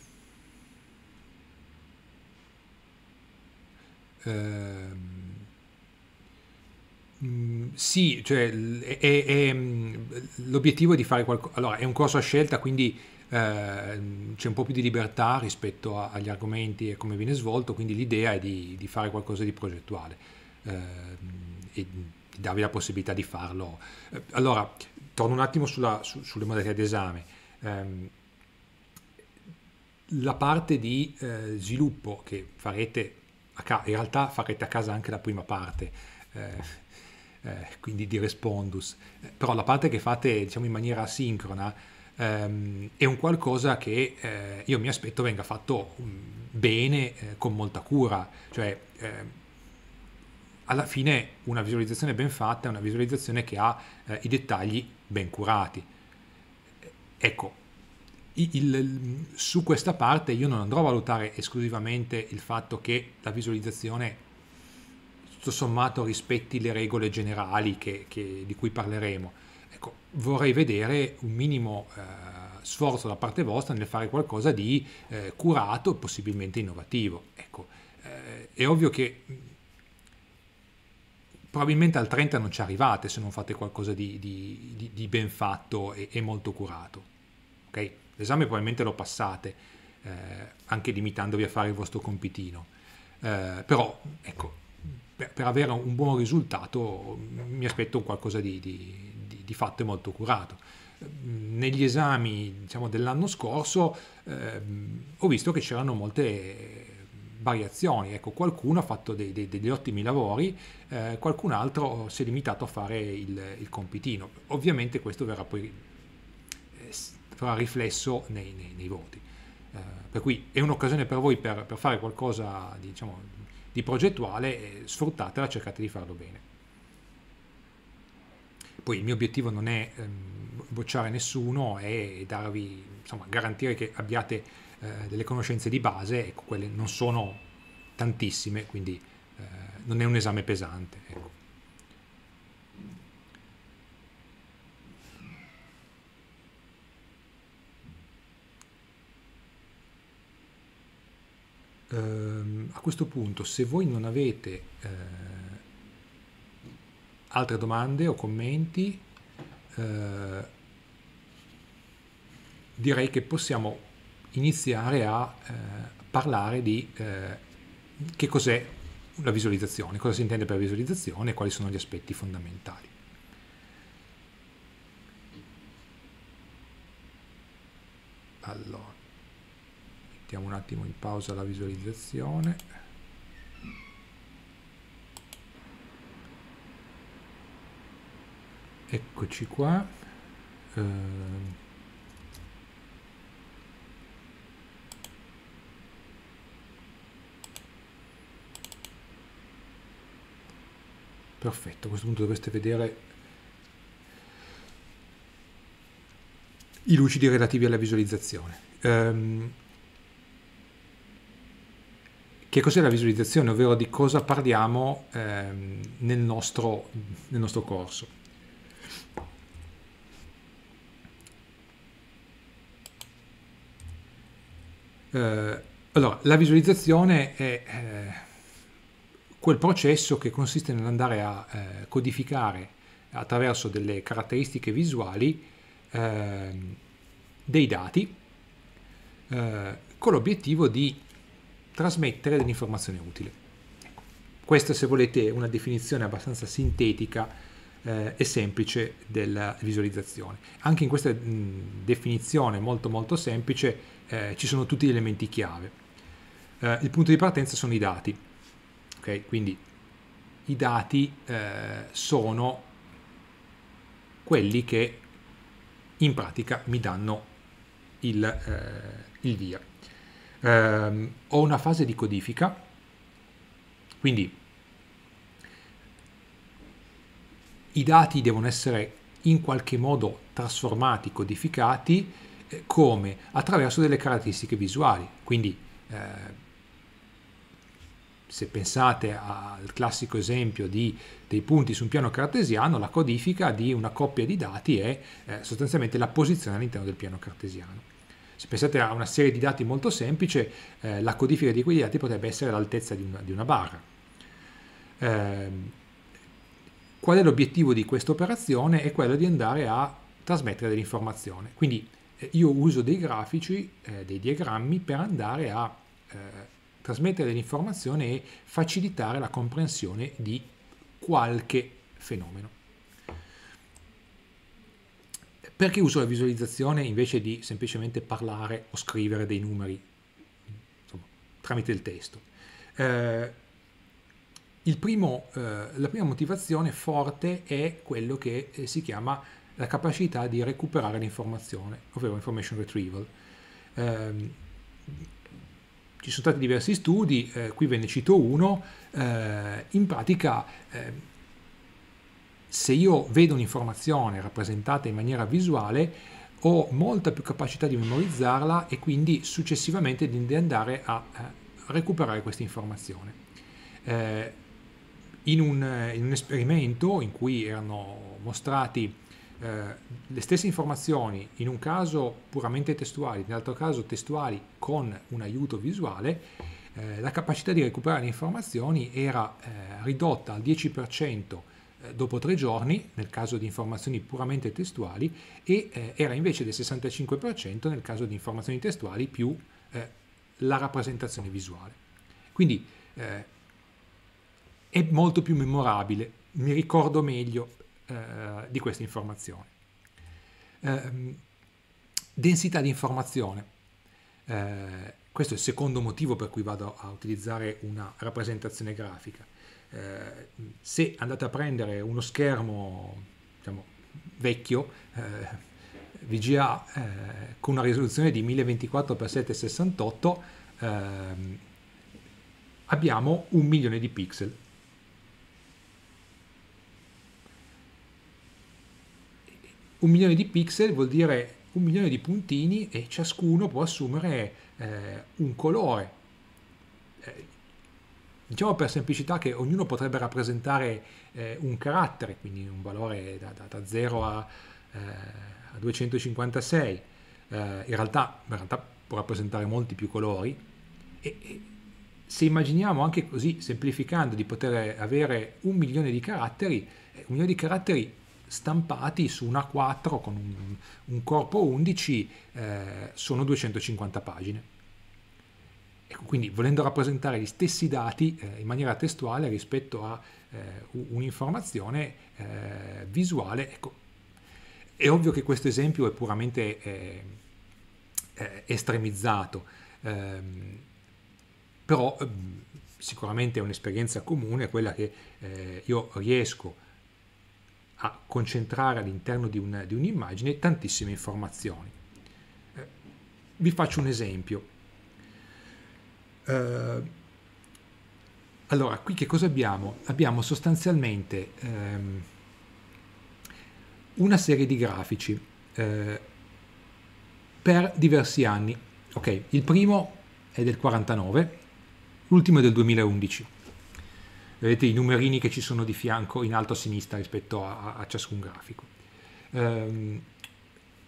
Um, Mm, sì, cioè, è, è, è, mm, l'obiettivo è di fare qualcosa. Allora, è un corso a scelta, quindi eh, c'è un po' più di libertà rispetto a, agli argomenti e come viene svolto, quindi l'idea è di, di fare qualcosa di progettuale eh, e di darvi la possibilità di farlo. Eh, allora, torno un attimo sulla, su, sulle modalità d'esame. Eh, la parte di eh, sviluppo che farete a casa, in realtà farete a casa anche la prima parte eh, eh, quindi di Respondus, eh, però la parte che fate diciamo in maniera asincrona ehm, è un qualcosa che eh, io mi aspetto venga fatto mm, bene, eh, con molta cura, cioè ehm, alla fine una visualizzazione ben fatta è una visualizzazione che ha eh, i dettagli ben curati. Ecco, il, su questa parte io non andrò a valutare esclusivamente il fatto che la visualizzazione tutto sommato rispetti le regole generali che, che, di cui parleremo. Ecco, vorrei vedere un minimo eh, sforzo da parte vostra nel fare qualcosa di eh, curato e possibilmente innovativo. Ecco, eh, è ovvio che mm, probabilmente al 30 non ci arrivate se non fate qualcosa di, di, di, di ben fatto e, e molto curato. Okay? L'esame probabilmente lo passate, eh, anche limitandovi a fare il vostro compitino. Eh, però, ecco, per, per, avere un buon risultato mi aspetto qualcosa di, di, di, di fatto e molto curato. Ehm, negli esami diciamo, dell'anno scorso eh, ho visto che c'erano molte variazioni, ecco, qualcuno ha fatto dei, dei, degli ottimi lavori, eh, qualcun altro si è limitato a fare il, il compitino. Ovviamente questo verrà poi eh, farà riflesso nei, nei, nei voti. Eh, per cui è un'occasione per voi per, per fare qualcosa diciamo, di progettuale, sfruttatela, cercate di farlo bene. Poi il mio obiettivo non è ehm, bocciare nessuno, è darvi, insomma, garantire che abbiate eh, delle conoscenze di base, ecco, quelle non sono tantissime, quindi eh, non è un esame pesante. Ecco. ehm, a questo punto se voi non avete eh, altre domande o commenti, eh, direi che possiamo iniziare a eh, parlare di eh, che cos'è la visualizzazione, cosa si intende per visualizzazione e quali sono gli aspetti fondamentali. Allora mettiamo un attimo in pausa la visualizzazione eccoci qua ehm. perfetto a questo punto dovreste vedere i lucidi relativi alla visualizzazione ehm, che cos'è la visualizzazione, ovvero di cosa parliamo ehm, nel, nostro, nel nostro corso. Eh, allora, la visualizzazione è eh, quel processo che consiste nell'andare a eh, codificare attraverso delle caratteristiche visuali ehm, dei dati eh, con l'obiettivo di trasmettere dell'informazione utile. Ecco. Questa, se volete, è una definizione abbastanza sintetica eh, e semplice della visualizzazione. Anche in questa mh, definizione molto molto semplice eh, ci sono tutti gli elementi chiave. Eh, il punto di partenza sono i dati, okay? quindi i dati eh, sono quelli che in pratica mi danno il, eh, il via ehm, ho una fase di codifica, quindi i dati devono essere in qualche modo trasformati, codificati, eh, come? Attraverso delle caratteristiche visuali, quindi eh, se pensate al classico esempio di, dei punti su un piano cartesiano, la codifica di una coppia di dati è eh, sostanzialmente la posizione all'interno del piano cartesiano se pensate a una serie di dati molto semplice, eh, la codifica di quei dati potrebbe essere l'altezza di, di una, barra. Eh, qual è l'obiettivo di questa operazione? È quello di andare a trasmettere dell'informazione. Quindi eh, io uso dei grafici, eh, dei diagrammi per andare a eh, trasmettere dell'informazione e facilitare la comprensione di qualche fenomeno. Perché uso la visualizzazione invece di semplicemente parlare o scrivere dei numeri insomma, tramite il testo? Eh, il primo, eh, la prima motivazione forte è quello che eh, si chiama la capacità di recuperare l'informazione, ovvero information retrieval. Eh, ci sono stati diversi studi, eh, qui ve ne cito uno, eh, in pratica ehm, se io vedo un'informazione rappresentata in maniera visuale ho molta più capacità di memorizzarla e quindi successivamente di andare a eh, recuperare questa informazione. Eh, in, un, in, un, esperimento in cui erano mostrati eh, le stesse informazioni, in un caso puramente testuali, nell'altro caso testuali con un aiuto visuale, eh, la capacità di recuperare le informazioni era eh, ridotta al 10% eh, dopo tre giorni nel caso di informazioni puramente testuali e eh, era invece del 65% nel caso di informazioni testuali più eh, la rappresentazione visuale. Quindi eh, è molto più memorabile, mi ricordo meglio eh, di questa informazione. Ehm, densità di informazione. Eh, questo è il secondo motivo per cui vado a utilizzare una rappresentazione grafica eh, se andate a prendere uno schermo diciamo, vecchio eh, VGA eh, con una risoluzione di 1024x768 ehm, abbiamo un milione di pixel un milione di pixel vuol dire un milione di puntini e ciascuno può assumere eh, un colore Diciamo per semplicità che ognuno potrebbe rappresentare eh, un carattere, quindi un valore da, da, da 0 a, eh, a 256, eh, in, realtà, in, realtà, può rappresentare molti più colori e, e se immaginiamo anche così, semplificando, di poter avere un milione di caratteri, eh, un milione di caratteri stampati su una 4 con un, un corpo 11 eh, sono 250 pagine. Ecco, quindi volendo rappresentare gli stessi dati eh, in maniera testuale rispetto a eh, un'informazione eh, visuale, ecco, è ovvio che questo esempio è puramente eh, eh, estremizzato, ehm, però ehm, sicuramente è un'esperienza comune quella che eh, io riesco a concentrare all'interno di, un, di un'immagine tantissime informazioni. vi faccio un esempio eh, allora, qui che cosa abbiamo? Abbiamo sostanzialmente ehm, una serie di grafici eh, per diversi anni. Ok, il primo è del 49, l'ultimo è del 2011. Vedete i numerini che ci sono di fianco in alto a sinistra rispetto a, a ciascun grafico. Eh,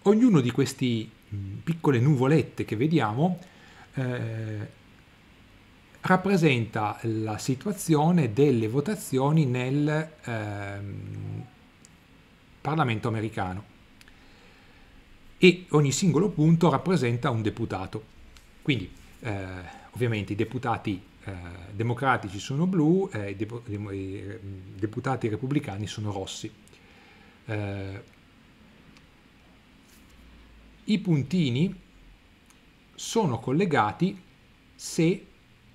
ognuno di queste piccole nuvolette che vediamo eh, rappresenta la situazione delle votazioni nel eh, Parlamento americano e ogni singolo punto rappresenta un deputato. Quindi eh, ovviamente i deputati eh, democratici sono blu, eh, i, dep i, deputati repubblicani sono rossi. Eh, I puntini sono collegati se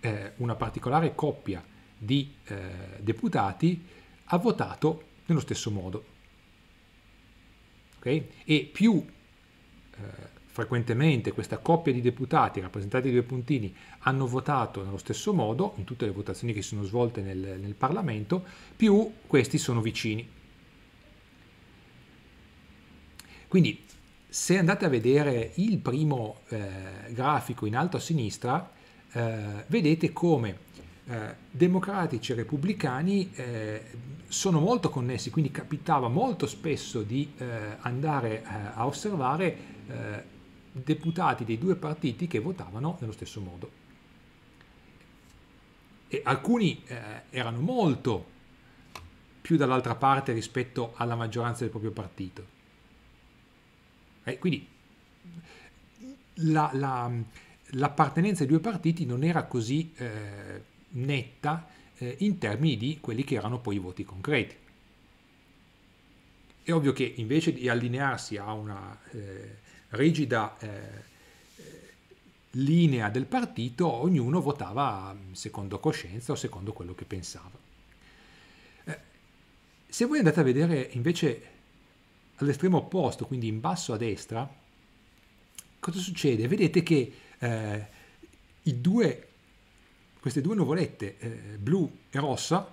eh, una particolare coppia di eh, deputati ha votato nello stesso modo. Okay? E più eh, frequentemente questa coppia di deputati rappresentati dai due puntini hanno votato nello stesso modo in tutte le votazioni che si sono svolte nel, nel Parlamento, più questi sono vicini. Quindi se andate a vedere il primo eh, grafico in alto a sinistra, eh, vedete come eh, democratici e repubblicani eh, sono molto connessi, quindi capitava molto spesso di eh, andare eh, a osservare eh, deputati dei due partiti che votavano nello stesso modo. E alcuni erano molto più dall'altra parte rispetto alla maggioranza del proprio partito. quindi la, la l'appartenenza ai due partiti non era così eh, netta eh, in termini di quelli che erano poi i voti concreti. È ovvio che invece di allinearsi a una eh, rigida eh, linea del partito, ognuno votava mm, secondo coscienza o secondo quello che pensava. Eh, se voi andate a vedere invece all'estremo opposto, quindi in basso a destra, cosa succede? Vedete che eh, due, queste due nuvolette eh, blu e rossa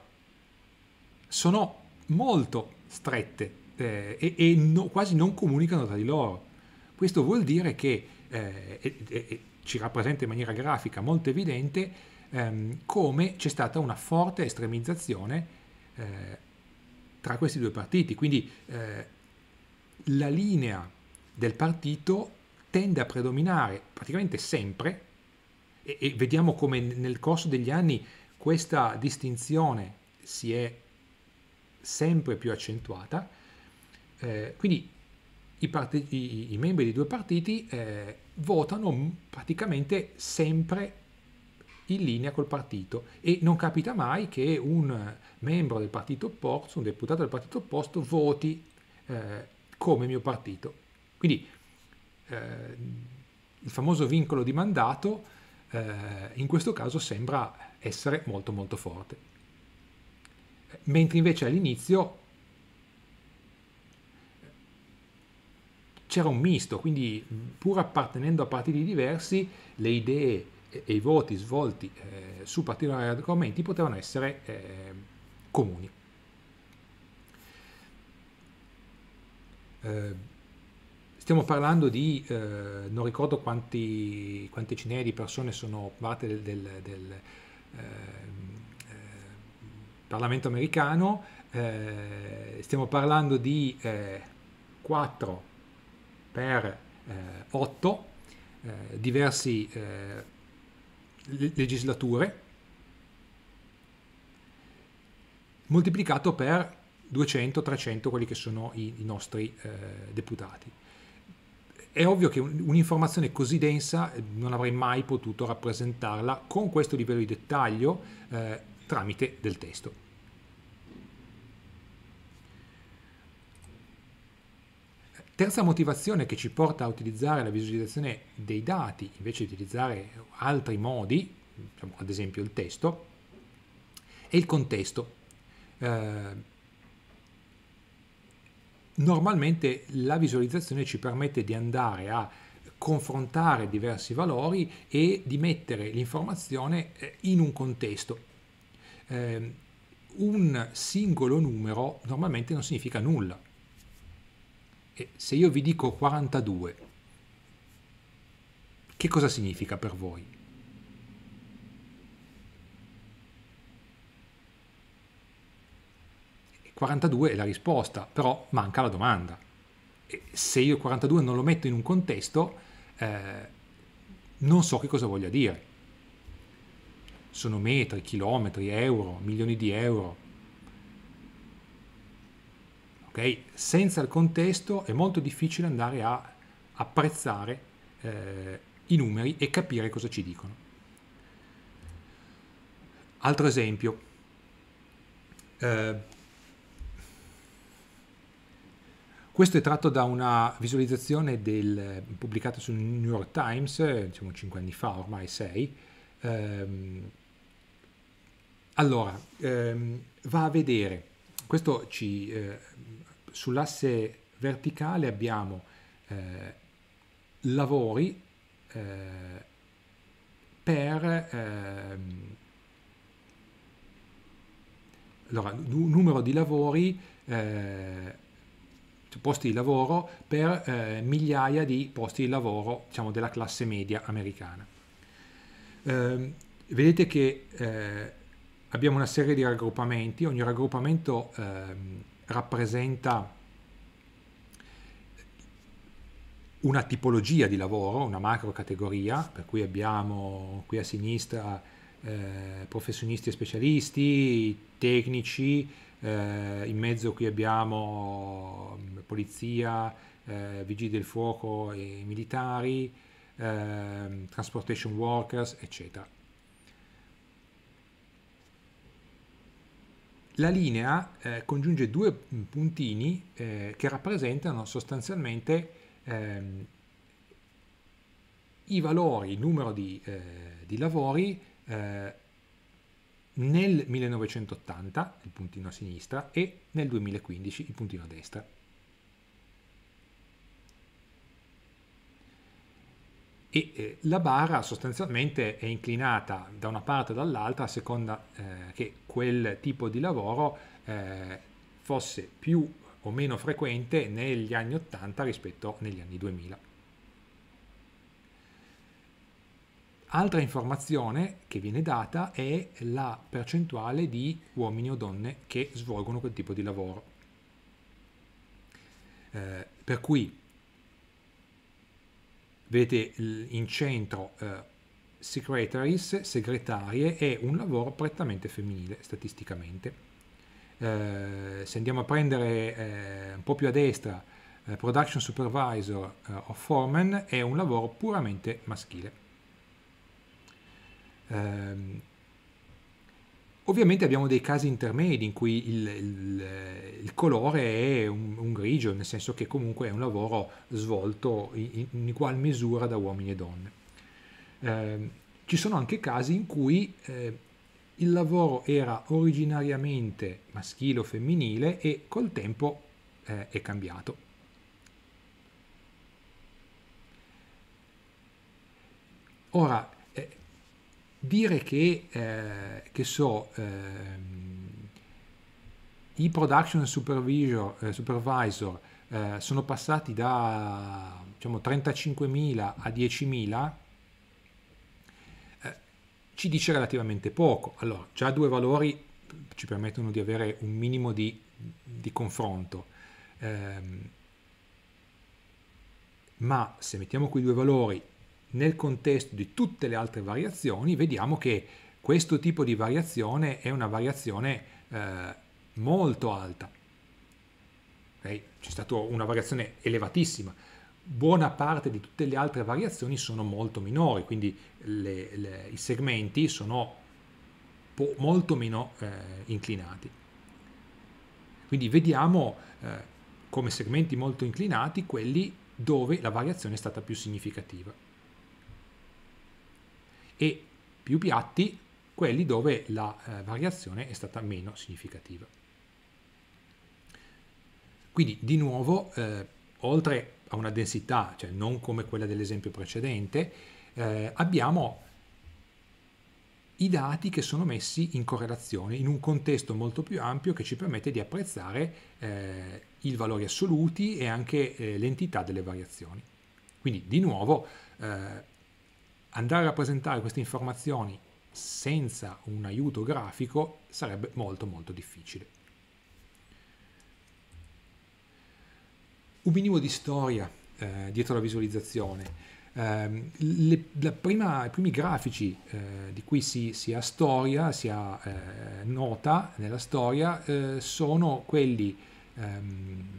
sono molto strette eh, e, e no, quasi non comunicano tra di loro. Questo vuol dire che, eh, e, e, ci rappresenta in maniera grafica molto evidente, ehm, come c'è stata una forte estremizzazione eh, tra questi due partiti. Quindi eh, la linea del partito tende a predominare praticamente sempre e, e vediamo come nel corso degli anni questa distinzione si è sempre più accentuata. Eh, quindi i, partiti, i, i, membri dei due partiti eh, votano praticamente sempre in linea col partito e non capita mai che un membro del partito opposto, un deputato del partito opposto, voti eh, come mio partito. Quindi eh, il famoso vincolo di mandato eh, in questo caso sembra essere molto molto forte. Mentre invece all'inizio c'era un misto, quindi pur appartenendo a partiti diversi, le idee e i voti svolti eh, su particolari argomenti potevano essere eh, comuni. Eh, Stiamo parlando di, eh, non ricordo quanti, quante centinaia di persone sono parte del, del, del eh, eh Parlamento americano, eh, stiamo parlando di 4 eh, per 8 eh, diverse legislature moltiplicato per 200-300 quelli che sono i, i nostri deputati è ovvio che un'informazione così densa eh, non avrei mai potuto rappresentarla con questo livello di dettaglio eh, tramite del testo. Terza motivazione che ci porta a utilizzare la visualizzazione dei dati invece di utilizzare altri modi, diciamo ad esempio il testo, è il contesto. Eh, normalmente la visualizzazione ci permette di andare a confrontare diversi valori e di mettere l'informazione eh, in un contesto. Eh, un singolo numero normalmente non significa nulla. E se io vi dico 42, che cosa significa per voi? 42 è la risposta, però manca la domanda. E se io il 42 non lo metto in un contesto, eh, non so che cosa voglia dire. Sono metri, chilometri, euro, milioni di euro. Ok? Senza il contesto è molto difficile andare a apprezzare eh, i numeri e capire cosa ci dicono. Altro esempio. Eh, Questo è tratto da una visualizzazione del, pubblicata sul New York Times, eh, diciamo 5 anni fa, ormai 6. Ehm, allora, ehm, va a vedere, questo ci, eh, sull'asse verticale abbiamo eh, lavori eh, per ehm, allora, numero di lavori eh, posti di lavoro per eh, migliaia di posti di lavoro diciamo, della classe media americana. Eh, vedete che eh, abbiamo una serie di raggruppamenti, ogni raggruppamento ehm, rappresenta una tipologia di lavoro, una macro categoria, per cui abbiamo qui a sinistra eh, professionisti e specialisti, tecnici, eh, in mezzo qui abbiamo mm, polizia, eh, vigili del fuoco e militari, eh, transportation workers, eccetera. La linea eh, congiunge due mm, puntini eh, che rappresentano sostanzialmente ehm, i valori, il numero di, eh, di lavori eh, nel 1980 il puntino a sinistra e nel 2015 il puntino a destra. E eh, la barra sostanzialmente è inclinata da una parte o dall'altra a seconda eh, che quel tipo di lavoro eh, fosse più o meno frequente negli anni 80 rispetto negli anni 2000. Altra informazione che viene data è la percentuale di uomini o donne che svolgono quel tipo di lavoro. Eh, per cui vedete in centro eh, secretaries, segretarie, è un lavoro prettamente femminile statisticamente. Eh, se andiamo a prendere eh, un po' più a destra, eh, production supervisor eh, o foreman è un lavoro puramente maschile. Ehm, ovviamente abbiamo dei casi intermedi in cui il, il, il colore è un, un, grigio, nel senso che comunque è un lavoro svolto in, in ugual misura da uomini e donne. Ehm, ci sono anche casi in cui eh, il lavoro era originariamente maschile o femminile e col tempo eh, è cambiato. Ora, dire che, eh, che so, eh, i production supervisor, eh, supervisor eh, sono passati da diciamo, 35.000 a 10.000 eh, ci dice relativamente poco. Allora, già due valori ci permettono di avere un minimo di, di confronto. Ehm, ma se mettiamo quei due valori nel contesto di tutte le altre variazioni vediamo che questo tipo di variazione è una variazione eh, molto alta. Okay? C'è stata una variazione elevatissima. Buona parte di tutte le altre variazioni sono molto minori, quindi le, le, i segmenti sono molto meno eh, inclinati. Quindi vediamo eh, come segmenti molto inclinati quelli dove la variazione è stata più significativa e più piatti quelli dove la eh, variazione è stata meno significativa. Quindi di nuovo, eh, oltre a una densità, cioè non come quella dell'esempio precedente, eh, abbiamo i dati che sono messi in correlazione in un contesto molto più ampio che ci permette di apprezzare eh, i valori assoluti e anche eh, l'entità delle variazioni. Quindi di nuovo eh, andare a presentare queste informazioni senza un aiuto grafico sarebbe molto molto difficile. Un minimo di storia eh, dietro la visualizzazione. Eh, le, la prima, I primi grafici eh, di cui si, si, ha storia, si ha eh, nota nella storia, eh, sono quelli ehm,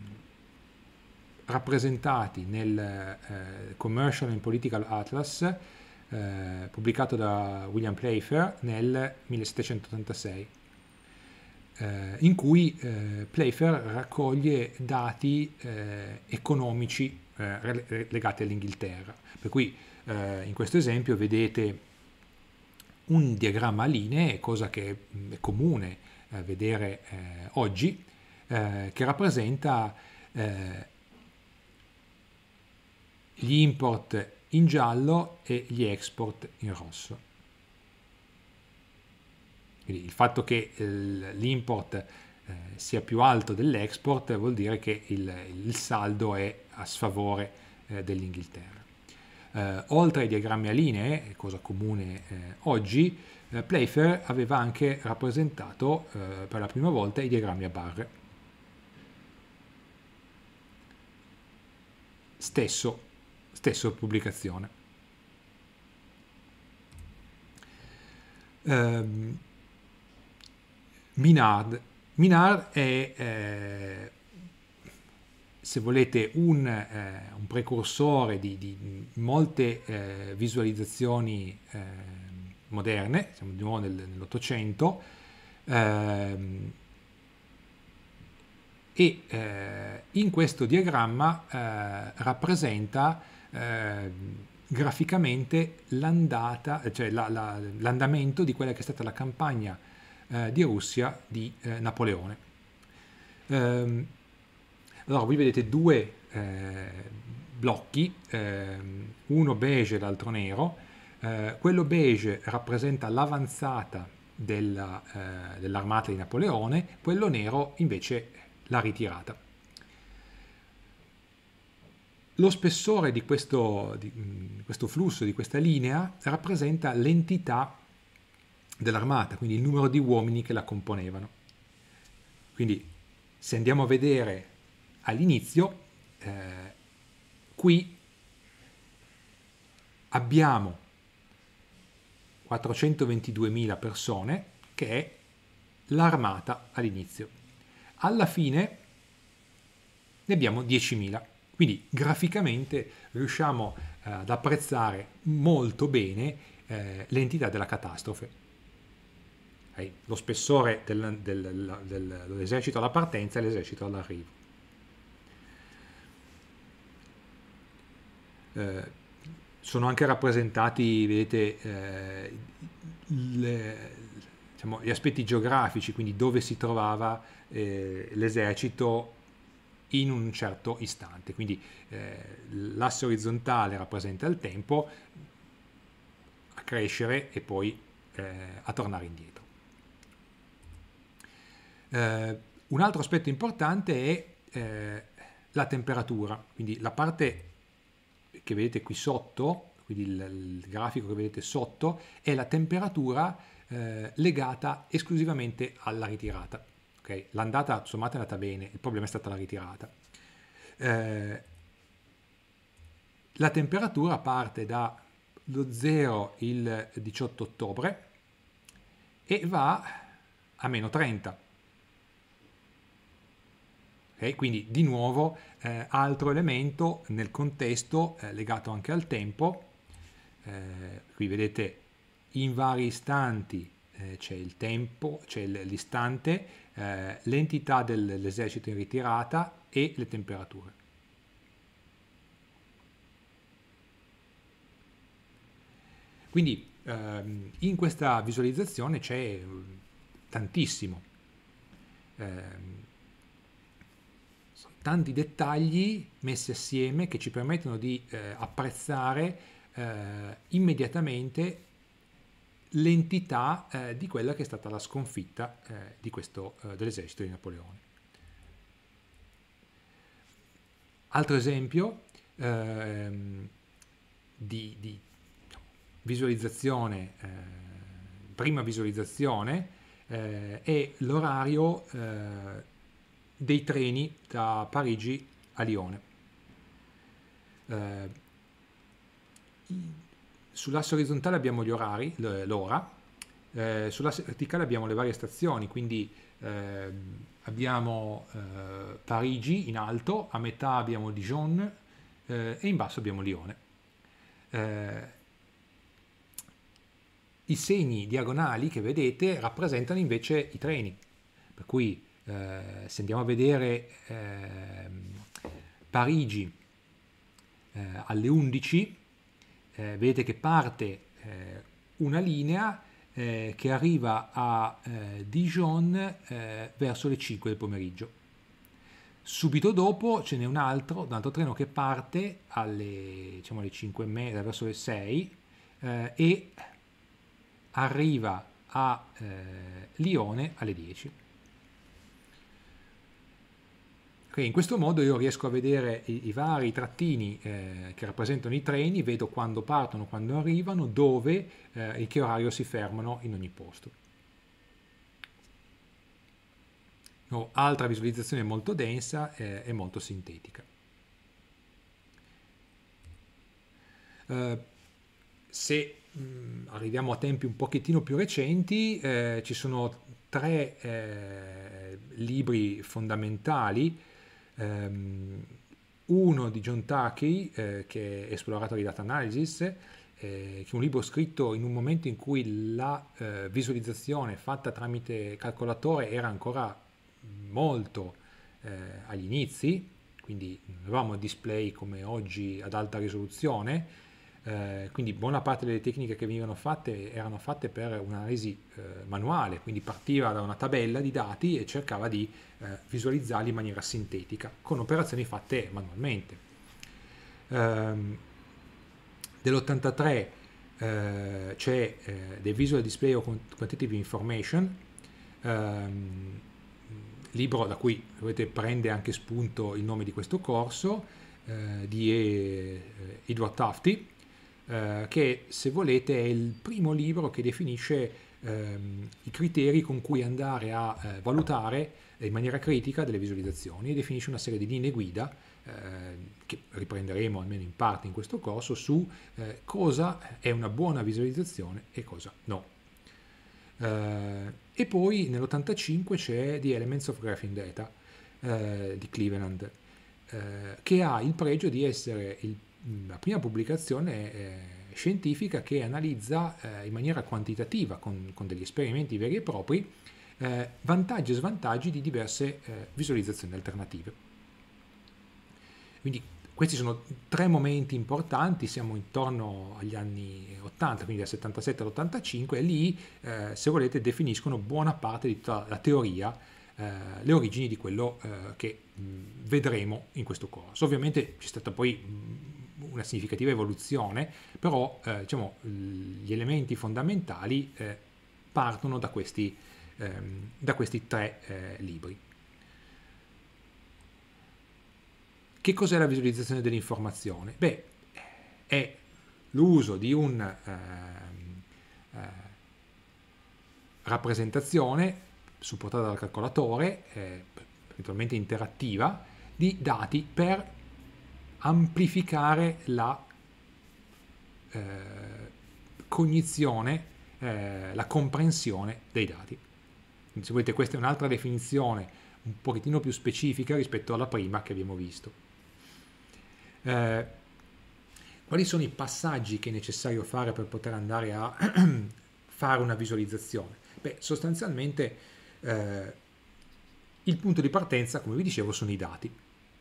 rappresentati nel eh, Commercial and Political Atlas, eh, pubblicato da William Playfair nel 1786, eh, in cui eh, Playfair raccoglie dati eh, economici eh, legati all'Inghilterra. Per cui in questo esempio vedete un diagramma a linee, cosa che è comune vedere oggi, che rappresenta gli import in giallo e gli export in rosso. Quindi il fatto che eh, l'import eh, sia più alto dell'export vuol dire che il, il, saldo è a sfavore eh, dell'Inghilterra. oltre ai diagrammi a linee, cosa comune oggi, Playfair aveva anche rappresentato per la prima volta i diagrammi a barre. Stesso stessa pubblicazione. Um, Minard. Minard è, eh, se volete, un, eh, un precursore di, di molte eh, visualizzazioni eh, moderne, siamo di nuovo nel, nell'Ottocento, ehm, e eh, in questo diagramma eh, rappresenta Ehm, graficamente l'andata, cioè la, la, l'andamento di quella che è stata la campagna eh, di Russia di eh, Napoleone. Ehm, allora, qui vedete due eh, blocchi, ehm, uno beige e l'altro nero. Eh, quello beige rappresenta l'avanzata della, eh, dell'armata di Napoleone, quello nero invece la ritirata. Lo spessore di questo, di mm, questo flusso, di questa linea, rappresenta l'entità dell'armata, quindi il numero di uomini che la componevano. Quindi se andiamo a vedere all'inizio, eh, qui abbiamo 422.000 persone, che è l'armata all'inizio. Alla fine ne abbiamo 10.000. Quindi graficamente riusciamo eh, ad apprezzare molto bene eh, l'entità della catastrofe. Eh, lo spessore del, del, del, dell'esercito alla partenza e l'esercito all'arrivo. Eh, sono anche rappresentati, vedete, eh, le, diciamo, gli aspetti geografici, quindi dove si trovava eh, l'esercito in un certo istante. Quindi eh, l'asse orizzontale rappresenta il tempo a crescere e poi eh, a tornare indietro. Eh, un altro aspetto importante è eh, la temperatura, quindi la parte che vedete qui sotto, quindi il, il grafico che vedete sotto, è la temperatura eh, legata esclusivamente alla ritirata. Okay? L'andata sommata è andata bene, il problema è stata la ritirata. Eh, la temperatura parte dallo 0 il 18 ottobre e va a meno 30. Okay? Quindi di nuovo eh, altro elemento nel contesto eh, legato anche al tempo. Eh, qui vedete in vari istanti eh, c'è il tempo, c'è l'istante eh, l'entità dell'esercito in ritirata e le temperature. Quindi ehm, in questa visualizzazione c'è mm, tantissimo, ehm, tanti dettagli messi assieme che ci permettono di eh, apprezzare eh, immediatamente l'entità eh, di quella che è stata la sconfitta eh, questo, eh, dell'esercito di Napoleone. Altro esempio ehm, di, di, visualizzazione, eh, prima visualizzazione, eh, è l'orario eh, dei treni da Parigi a Lione. Sull'asse orizzontale abbiamo gli orari, l'ora, eh, sull'asse verticale abbiamo le varie stazioni, quindi eh, abbiamo eh, Parigi in alto, a metà abbiamo Dijon eh, e in basso abbiamo Lione. Eh, I segni diagonali che vedete rappresentano invece i treni, per cui eh, se andiamo a vedere ehm, Parigi alle 11 eh, vedete che parte eh, una linea eh, che arriva a eh, Dijon eh, verso le 5 del pomeriggio. Subito dopo ce n'è un altro, un altro treno che parte alle, diciamo, alle 5 e mezza, verso le 6 eh, e arriva a Lione alle 10. Quindi in questo modo io riesco a vedere i, i vari trattini eh, che rappresentano i treni, vedo quando partono, quando arrivano, dove eh, e che orario si fermano in ogni posto. No, altra visualizzazione molto densa eh, e molto sintetica. Eh, se mh, mm, arriviamo a tempi un pochettino più recenti, eh, ci sono tre eh, libri fondamentali Um, uno di John Tucky eh, che è esploratore di data analysis, eh, che è un libro scritto in un momento in cui la eh, visualizzazione fatta tramite calcolatore era ancora molto eh, agli inizi, quindi non avevamo display come oggi ad alta risoluzione, eh, quindi buona parte delle tecniche che venivano fatte erano fatte per un'analisi eh, manuale, quindi partiva da una tabella di dati e cercava di eh, visualizzarli in maniera sintetica, con operazioni fatte manualmente. Ehm, Dell'83 eh, c'è The eh, Visual Display of Quantitative Information, ehm, libro da cui dovete prendere anche spunto il nome di questo corso, di Edward Tafti, eh, che se volete è il primo libro che definisce ehm, i criteri con cui andare a eh, valutare in maniera critica delle visualizzazioni e definisce una serie di linee guida eh, che riprenderemo almeno in parte in questo corso su eh, cosa è una buona visualizzazione e cosa no. Eh, e poi nell'85 c'è The Elements of Graphing Data di Cleveland, che ha il pregio di essere il la prima pubblicazione eh, scientifica che analizza eh, in maniera quantitativa, con, con, degli esperimenti veri e propri, eh, vantaggi e svantaggi di diverse eh, visualizzazioni alternative. Quindi questi sono tre momenti importanti, siamo intorno agli anni 80, quindi dal 77 all'85, e lì, eh, se volete, definiscono buona parte di tutta la teoria Uh, le origini di quello uh, che mh, vedremo in questo corso. Ovviamente c'è stata poi mh, una significativa evoluzione, però eh, diciamo, gli elementi fondamentali eh, partono da questi, ehm, da questi tre eh, libri. Che cos'è la visualizzazione dell'informazione? Beh, è l'uso di una ehm, eh, rappresentazione supportata dal calcolatore, eh, eventualmente interattiva, di dati per amplificare la eh, cognizione, eh, la comprensione dei dati. Quindi, se volete, questa è un'altra definizione un pochettino più specifica rispetto alla prima che abbiamo visto. Eh, quali sono i passaggi che è necessario fare per poter andare a fare una visualizzazione? Beh, sostanzialmente eh, il punto di partenza, come vi dicevo, sono i dati.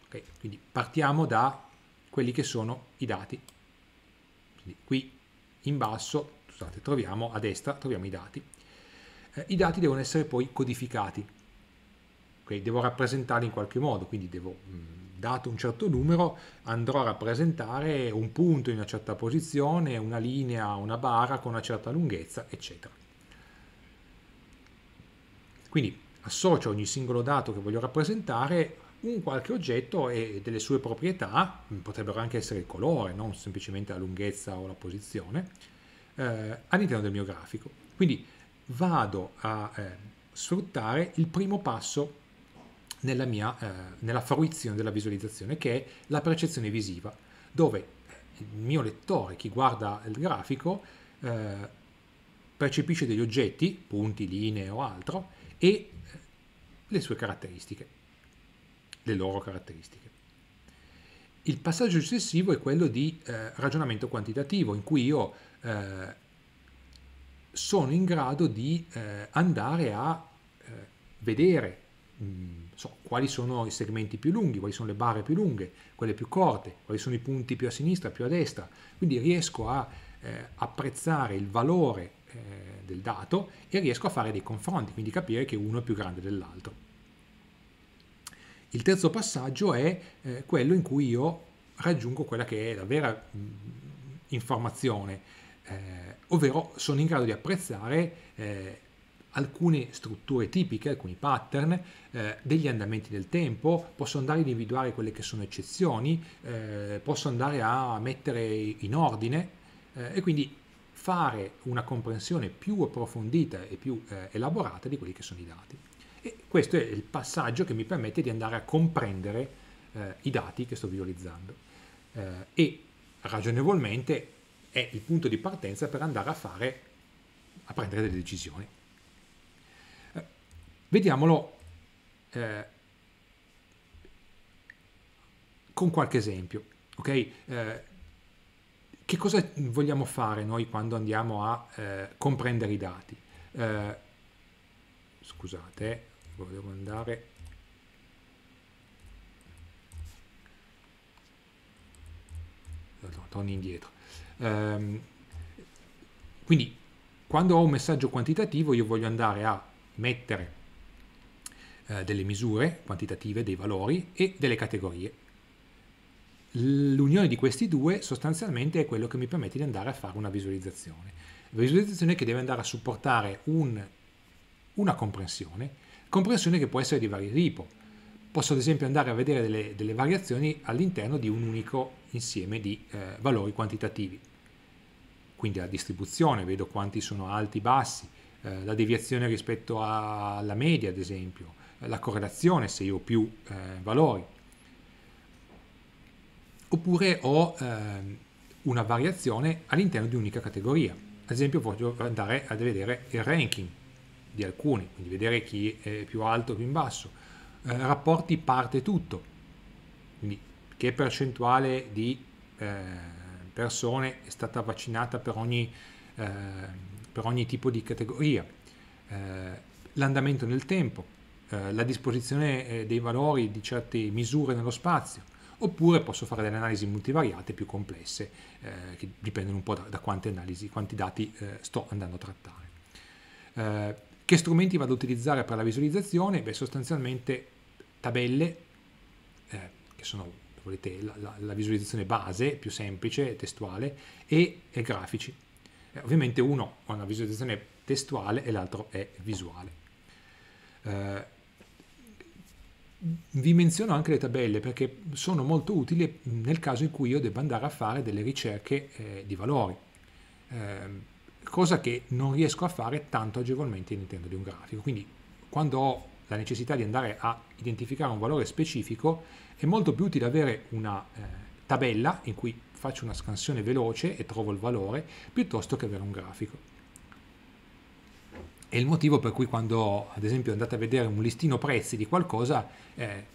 Okay? Quindi partiamo da quelli che sono i dati. Quindi qui in basso, scusate, troviamo, a destra troviamo i dati. Eh, I dati devono essere poi codificati, okay? devo rappresentarli in qualche modo, quindi devo, mh, dato un certo numero, andrò a rappresentare un punto in una certa posizione, una linea, una barra con una certa lunghezza, eccetera. Quindi associo a ogni singolo dato che voglio rappresentare un qualche oggetto e delle sue proprietà, mm, potrebbero anche essere il colore, non semplicemente la lunghezza o la posizione, eh, all'interno del mio grafico. Quindi vado a eh, sfruttare il primo passo nella, mia, eh, nella fruizione della visualizzazione, che è la percezione visiva, dove il mio lettore, chi guarda il grafico, eh, percepisce degli oggetti, punti, linee o altro, e eh, le sue caratteristiche le loro caratteristiche. Il passaggio successivo è quello di eh, ragionamento quantitativo, in cui io eh, sono in grado di eh, andare a eh, vedere mh, mm, so, quali sono i segmenti più lunghi, quali sono le barre più lunghe, quelle più corte, quali sono i punti più a sinistra, più a destra. Quindi riesco a eh, apprezzare il valore eh, del dato e riesco a fare dei confronti, quindi capire che uno è più grande dell'altro. Il terzo passaggio è eh, quello in cui io raggiungo quella che è la vera mm, informazione, eh, ovvero sono in grado di apprezzare eh, alcune strutture tipiche, alcuni pattern, eh, degli andamenti del tempo, posso andare ad individuare quelle che sono eccezioni, eh, posso andare a mettere in ordine eh, e quindi fare una comprensione più approfondita e più eh, elaborata di quelli che sono i dati. E questo è il passaggio che mi permette di andare a comprendere eh, i dati che sto visualizzando. Eh, e ragionevolmente è il punto di partenza per andare a fare, a prendere delle decisioni. Eh, vediamolo eh, con qualche esempio. Okay? Eh, che cosa vogliamo fare noi quando andiamo a eh, comprendere i dati? scusate, volevo andare no, no, indietro ehm, quindi quando ho un messaggio quantitativo io voglio andare a mettere eh, delle misure quantitative, dei valori e delle categorie. L'unione di questi due sostanzialmente è quello che mi permette di andare a fare una visualizzazione. visualizzazione che deve andare a supportare un, una comprensione comprensione che può essere di vario tipo. Posso ad esempio andare a vedere delle, delle variazioni all'interno di un unico insieme di eh, valori quantitativi. Quindi la distribuzione, vedo quanti sono alti, e bassi, eh, la deviazione rispetto alla media ad esempio, eh, la correlazione se io ho più eh, valori. Oppure ho ehm, una variazione all'interno di un'unica categoria. Ad esempio voglio andare a vedere il ranking di alcuni, quindi vedere chi è più alto o più in basso, eh, rapporti parte tutto, quindi che percentuale di eh, persone è stata vaccinata per ogni, eh, per ogni tipo di categoria, eh, l'andamento nel tempo, eh, la disposizione eh, dei valori di certe misure nello spazio, oppure posso fare delle analisi multivariate più complesse eh, che dipendono un po' da, da quanti, analisi, quanti dati eh, sto andando a trattare. Eh, che strumenti vado ad utilizzare per la visualizzazione? Beh, sostanzialmente tabelle, eh, che sono volete, la, la, la, visualizzazione base, più semplice, testuale, e, e grafici. Eh, ovviamente uno ha una visualizzazione testuale e l'altro è visuale. Eh, vi menziono anche le tabelle perché sono molto utili nel caso in cui io debba andare a fare delle ricerche eh, di valori. Eh, cosa che non riesco a fare tanto agevolmente all'interno di un grafico. Quindi quando ho la necessità di andare a identificare un valore specifico, è molto più utile avere una eh, tabella in cui faccio una scansione veloce e trovo il valore, piuttosto che avere un grafico. È il motivo per cui quando, ad esempio, andate a vedere un listino prezzi di qualcosa, eh,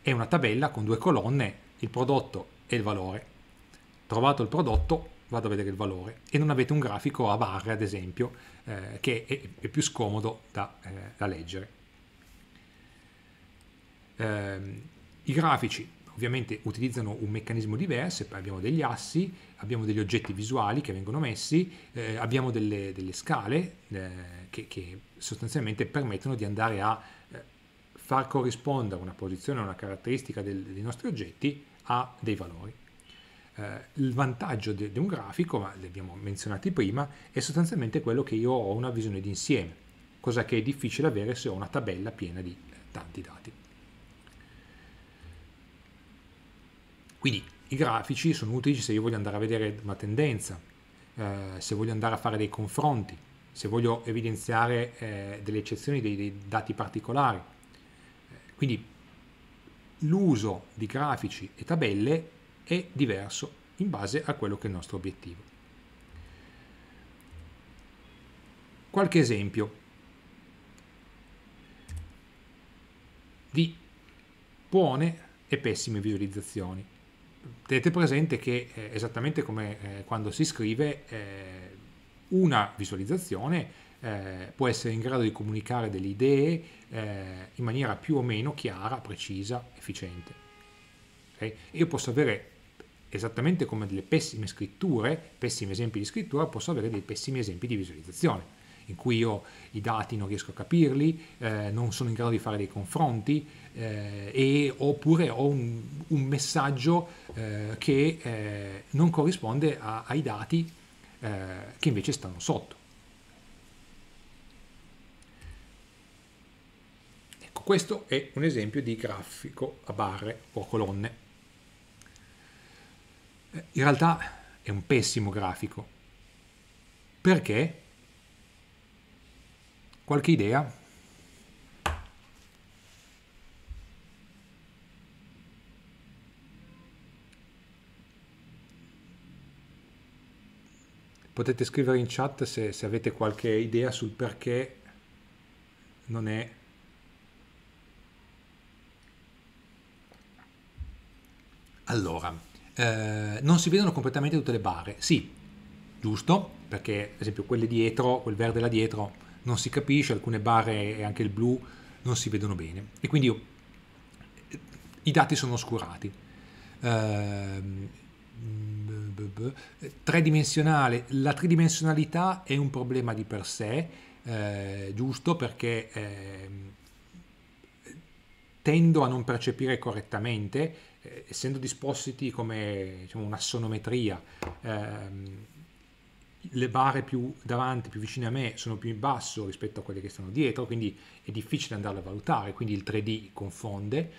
è una tabella con due colonne, il prodotto e il valore. Trovato il prodotto, vado a vedere il valore e non avete un grafico a barre ad esempio eh, che è, è, più scomodo da, eh, da leggere. Ehm, I grafici ovviamente utilizzano un meccanismo diverso, abbiamo degli assi, abbiamo degli oggetti visuali che vengono messi, eh, abbiamo delle, delle scale eh, che, che, sostanzialmente permettono di andare a eh, far corrispondere una posizione, una caratteristica del, dei nostri oggetti a dei valori eh, il vantaggio di un grafico, ma li abbiamo menzionati prima, è sostanzialmente quello che io ho una visione d'insieme, cosa che è difficile avere se ho una tabella piena di tanti dati. Quindi i grafici sono utili se io voglio andare a vedere una tendenza, eh, se voglio andare a fare dei confronti, se voglio evidenziare eh, delle eccezioni, dei, dei dati particolari. Eh, quindi l'uso di grafici e tabelle è diverso in base a quello che è il nostro obiettivo. Qualche esempio di buone e pessime visualizzazioni. Tenete presente che eh, esattamente come eh, quando si scrive eh, una visualizzazione eh, può essere in grado di comunicare delle idee eh, in maniera più o meno chiara, precisa, efficiente. Okay? Io posso avere esattamente come delle pessime scritture, pessimi esempi di scrittura, posso avere dei pessimi esempi di visualizzazione, in cui io i dati non riesco a capirli, eh, non sono in grado di fare dei confronti, eh, e, oppure ho un, un messaggio eh, che eh, non corrisponde a, ai dati eh, che invece stanno sotto. Ecco, questo è un esempio di grafico a barre o colonne in realtà è un pessimo grafico. Perché? Qualche idea? Potete scrivere in chat se, se avete qualche idea sul perché non è Allora, eh, non si vedono completamente tutte le barre. Sì, giusto, perché ad esempio quelle dietro, quel verde là dietro non si capisce, alcune barre e anche il blu non si vedono bene. E quindi io, eh, i dati sono oscurati. Eh, tridimensionale, la tridimensionalità è un problema di per sé, eh, giusto perché eh, tendo a non percepire correttamente eh, essendo disposti come diciamo, sonometria, ehm, le barre più davanti, più vicine a me, sono più in basso rispetto a quelle che stanno dietro, quindi è difficile andarle a valutare, quindi il 3D confonde.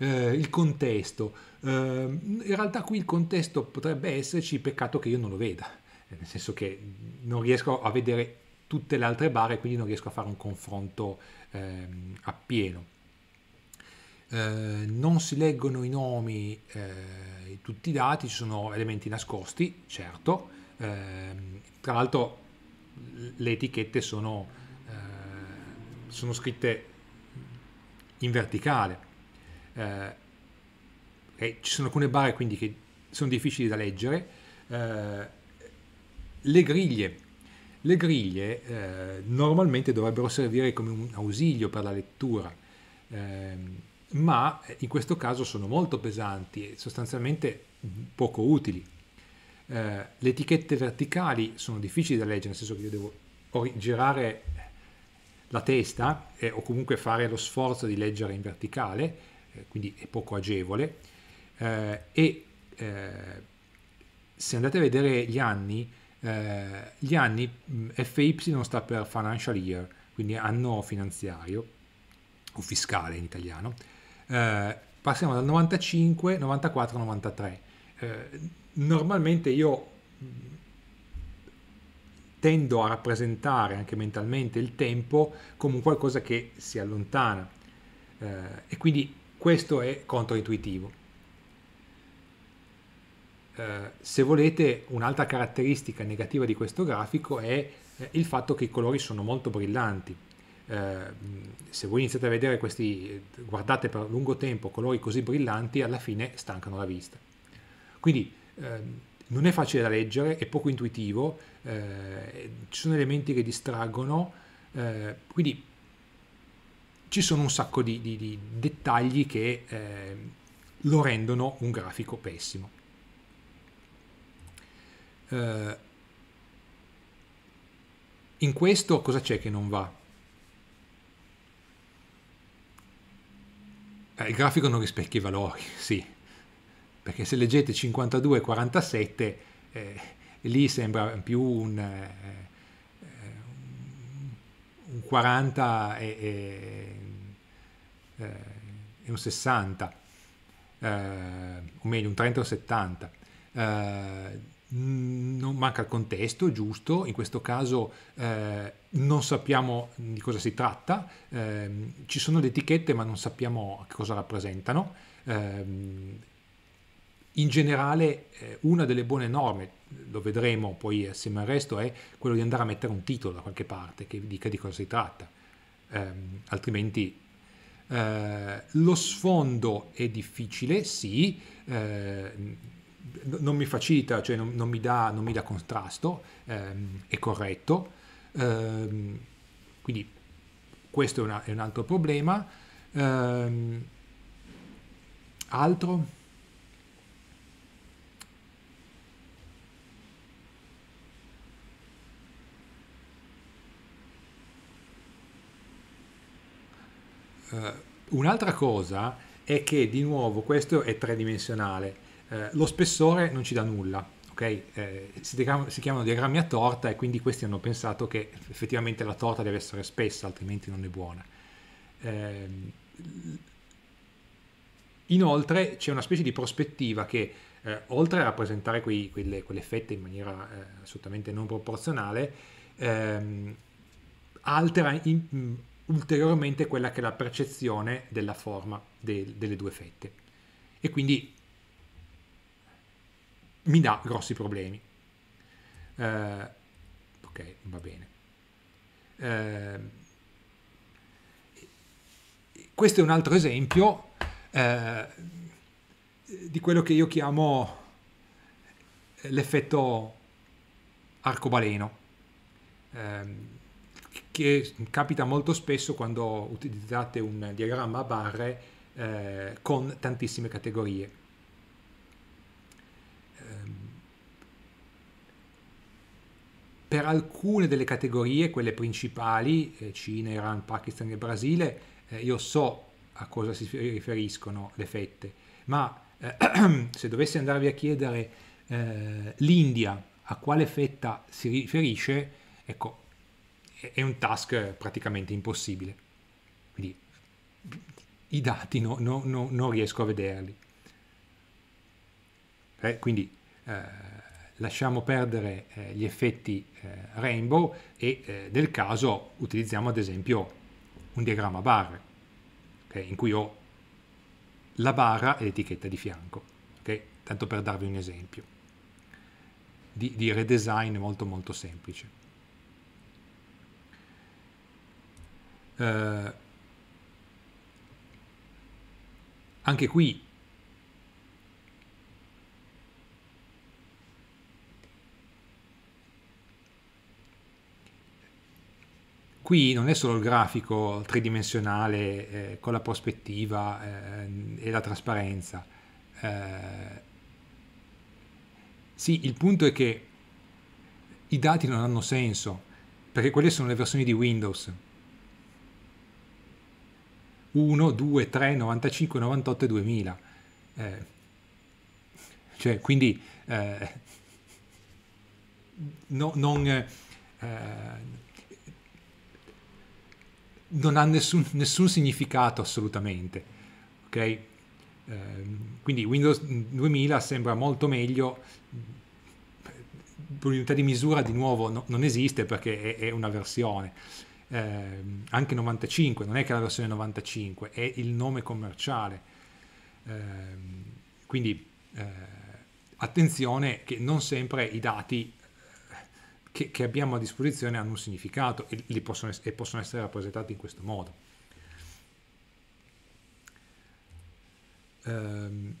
Eh, il contesto, eh, in realtà qui il contesto potrebbe esserci, peccato che io non lo veda, eh, nel senso che non riesco a vedere tutte le altre barre, quindi non riesco a fare un confronto ehm, appieno. Eh, non si leggono i nomi, eh, tutti i dati, ci sono elementi nascosti, certo, eh, tra l'altro le etichette sono, eh, sono scritte in verticale. Eh, ci sono alcune barre quindi che sono difficili da leggere. Eh, le griglie, le griglie eh, normalmente dovrebbero servire come un ausilio per la lettura. Ehm, ma eh, in questo caso sono molto pesanti e sostanzialmente mm-hmm, poco utili. Eh, le etichette verticali sono difficili da leggere, nel senso che io devo girare la testa eh, o comunque fare lo sforzo di leggere in verticale, eh, quindi è poco agevole. Eh, e eh, se andate a vedere gli anni, gli anni mm, FY sta per financial year, quindi anno finanziario o fiscale in italiano, eh, passiamo dal 95, 94, 93. Eh, normalmente io mm, tendo a rappresentare anche mentalmente il tempo come qualcosa che si allontana eh, e quindi questo è controintuitivo. Eh, se volete, un'altra caratteristica negativa di questo grafico è eh, il fatto che i colori sono molto brillanti. Eh, se voi iniziate a vedere questi, guardate per lungo tempo colori così brillanti, alla fine stancano la vista. Quindi ehm, non è facile da leggere, è poco intuitivo, eh, ci sono elementi che distraggono, eh, quindi ci sono un sacco di, di, di dettagli che eh, lo rendono un grafico pessimo. Eh, in questo cosa c'è che non va? Eh, il grafico non rispecchia i valori, sì, perché se leggete 52 e 47 eh, lì sembra più un, eh, eh un 40 e, e, eh, e, un 60, eh, o meglio un 30 o un 70 non manca il contesto giusto, in questo caso eh, non sappiamo di cosa si tratta, eh, ci sono le etichette ma non sappiamo che cosa rappresentano. Eh, in generale eh, una delle buone norme, lo vedremo poi assieme al resto, è quello di andare a mettere un titolo da qualche parte che dica di cosa si tratta, ehm, altrimenti eh, lo sfondo è difficile, sì ehm, non mi facilita, cioè non, non, mi, dà, non mi dà contrasto, ehm, è corretto. Ehm, quindi questo è, una, è, un altro problema. Ehm, altro? Uh, un'altra cosa è che di nuovo questo è tridimensionale, eh, lo spessore non ci dà nulla, ok? Eh, si, diagram- si, chiamano diagrammi a torta e quindi questi hanno pensato che effettivamente la torta deve essere spessa, altrimenti non è buona. Eh, inoltre c'è una specie di prospettiva che eh, oltre a rappresentare quei, quelle, quelle, fette in maniera eh, assolutamente non proporzionale, ehm, altera in, in, mm, ulteriormente quella che è la percezione della forma de- delle due fette. E quindi mi dà grossi problemi. Uh, ok, va bene. Uh, questo è un altro esempio eh, di quello che io chiamo l'effetto arcobaleno, ehm, che capita molto spesso quando utilizzate un diagramma a barre con tantissime categorie. per alcune delle categorie, quelle principali, eh, Cina, Iran, Pakistan e Brasile, eh, io so a cosa si riferiscono le fette, ma eh, se dovessi andarvi a chiedere l'India a quale fetta si riferisce, ecco, è un task praticamente impossibile. Quindi i dati no, no, no, non riesco a vederli. Eh, quindi eh, lasciamo perdere eh, gli effetti eh, rainbow e eh, nel caso utilizziamo ad esempio un diagramma barre, okay, in cui ho la barra e l'etichetta di fianco, okay? tanto per darvi un esempio di, di redesign molto molto semplice. Uh, anche qui qui non è solo il grafico tridimensionale eh, con la prospettiva eh, e la trasparenza. Eh, sì, il punto è che i dati non hanno senso, perché quelle sono le versioni di Windows. 1, 2, 3, 95, 98 e 2000. Eh, cioè, quindi eh, no, non... Eh, non ha nessun, nessun significato assolutamente. Okay? Eh, quindi Windows 2000 sembra molto meglio, l'unità mm, di misura di nuovo no, non esiste perché è, è una versione. Eh, anche 95, non è che la versione 95, è il nome commerciale. Eh, quindi eh, attenzione che non sempre i dati che, che abbiamo a disposizione hanno un significato e, possono, e possono essere rappresentati in questo modo. Um,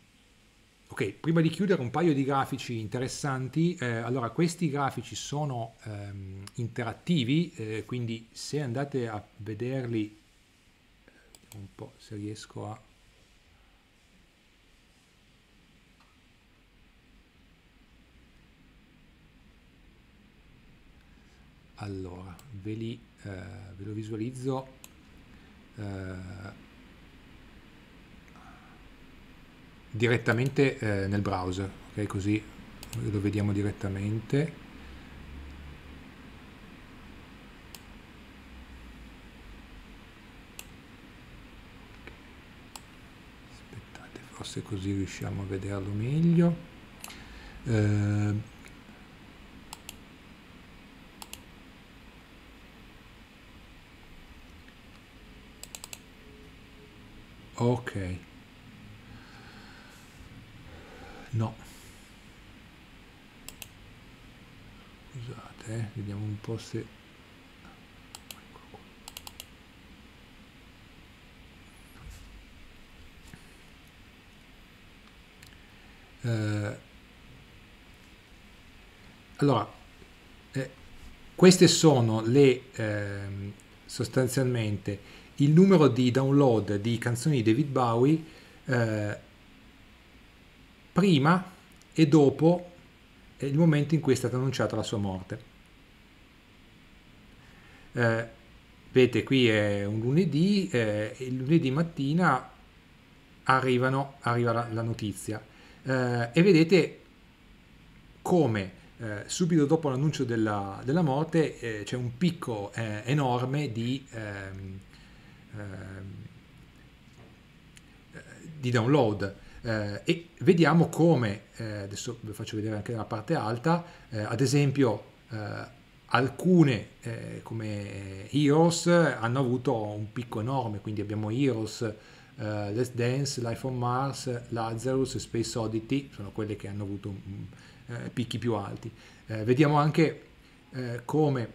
ok, prima di chiudere un paio di grafici interessanti, eh, allora questi grafici sono um, interattivi, eh, quindi se andate a vederli, eh, un po' se riesco a allora ve, li, eh, ve lo visualizzo eh, direttamente eh, nel browser ok così lo vediamo direttamente aspettate forse così riusciamo a vederlo meglio eh, Ok. No. Scusate, eh. vediamo un po' se... Eh, allora, eh, queste sono le ehm, sostanzialmente il numero di download di canzoni di David Bowie eh, prima e dopo il momento in cui è stata annunciata la sua morte. Eh, vedete, qui è un lunedì, eh, il lunedì mattina arrivano, arriva la, la notizia eh, e vedete come eh, subito dopo l'annuncio della, della morte eh, c'è un picco eh, enorme di... Ehm, Ehm, eh, di download. Eh, e vediamo come, eh, adesso vi faccio vedere anche nella parte alta, eh, ad esempio eh, alcune eh, come Heroes hanno avuto un picco enorme, quindi abbiamo Heroes, Let's Dance, Life on Mars, Lazarus, Space Oddity, sono quelle che hanno avuto mm, picchi più alti. vediamo anche come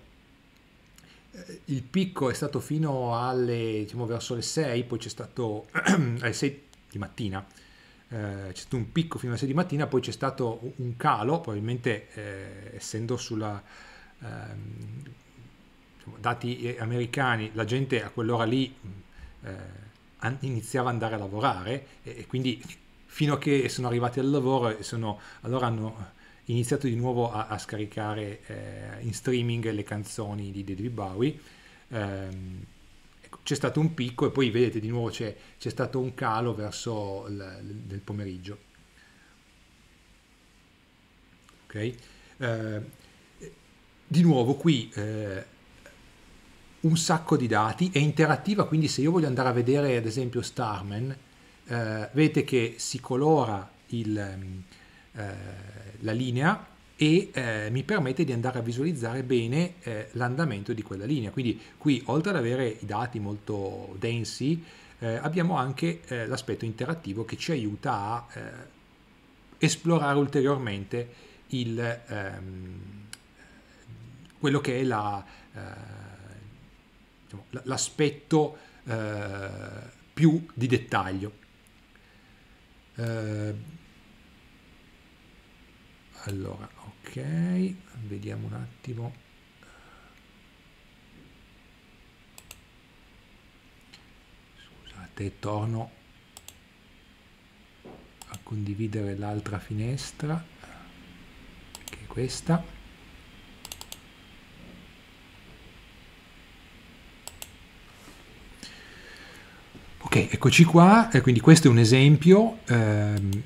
il picco è stato fino alle, diciamo, verso le 6, poi c'è stato alle 6 di mattina, eh, c'è stato un picco fino alle 6 di mattina, poi c'è stato un calo, probabilmente eh, essendo sulla... Ehm, diciamo, eh, dati americani, la gente a quell'ora lì eh, iniziava ad andare a lavorare e, e quindi fino a che sono arrivati al lavoro sono, allora hanno iniziato di nuovo a, a scaricare eh, in streaming le canzoni di David Bowie. Ehm, ecco, c'è stato un picco e poi vedete di nuovo c'è, c'è stato un calo verso il, del pomeriggio. Ok? Eh, di nuovo qui eh, un sacco di dati, è interattiva, quindi se io voglio andare a vedere ad esempio Starman, eh, vedete che si colora il ehm, eh, la linea e eh, mi permette di andare a visualizzare bene eh, l'andamento di quella linea. Quindi qui oltre ad avere i dati molto densi eh, abbiamo anche eh, l'aspetto interattivo che ci aiuta a eh, esplorare ulteriormente il, ehm, quello che è diciamo, l'aspetto la, diciamo, più di dettaglio allora ok vediamo un attimo scusate torno a condividere l'altra finestra che è questa ok eccoci qua e quindi questo è un esempio ehm,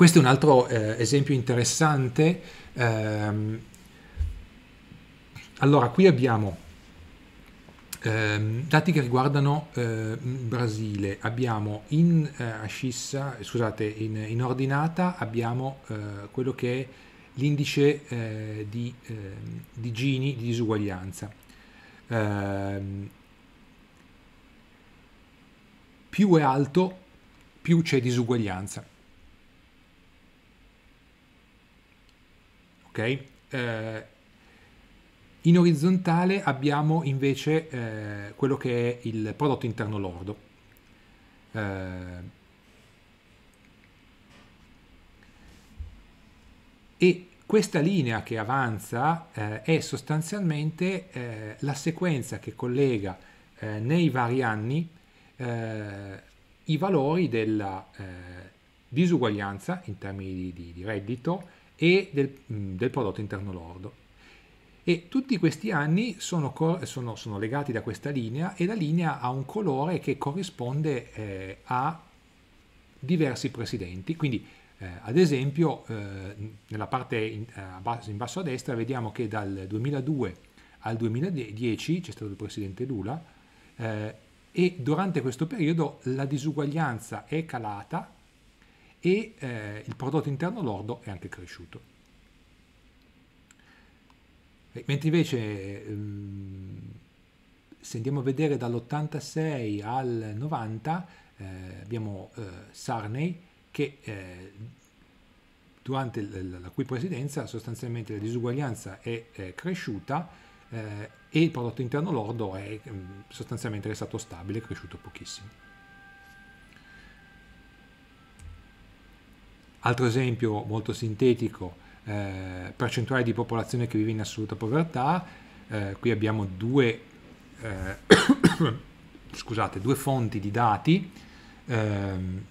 questo è un altro eh, esempio interessante. Ehm, allora, qui abbiamo eh, dati che riguardano eh, Brasile, abbiamo in eh, ascissa, scusate, in, in ordinata abbiamo eh, quello che è l'indice eh, di, ehm, di, Gini di disuguaglianza. Ehm, più è alto, più c'è disuguaglianza. ok? Eh, in orizzontale abbiamo invece eh, quello che è il prodotto interno lordo. Eh, e questa linea che avanza eh, è sostanzialmente eh, la sequenza che collega eh, nei vari anni eh, i valori della disuguaglianza in termini di, di, di reddito, e del, mm, del prodotto interno lordo. E tutti questi anni sono, sono, sono, legati da questa linea e la linea ha un colore che corrisponde eh, a diversi presidenti. Quindi, eh, ad esempio, eh, nella parte in, eh, in, basso a destra vediamo che dal 2002 al 2010 c'è stato il presidente Lula eh, e durante questo periodo la disuguaglianza è calata e eh, il prodotto interno lordo è anche cresciuto. Mentre invece ehm, se andiamo a vedere dall'86 al 90 eh, abbiamo eh, Sarney che eh, durante la cui presidenza sostanzialmente la disuguaglianza è eh, cresciuta eh, e il prodotto interno lordo è mm, sostanzialmente è stato stabile, è cresciuto pochissimo. Altro esempio molto sintetico, eh, percentuale di popolazione che vive in assoluta povertà, eh, qui abbiamo due, eh, scusate, due, fonti di dati ehm,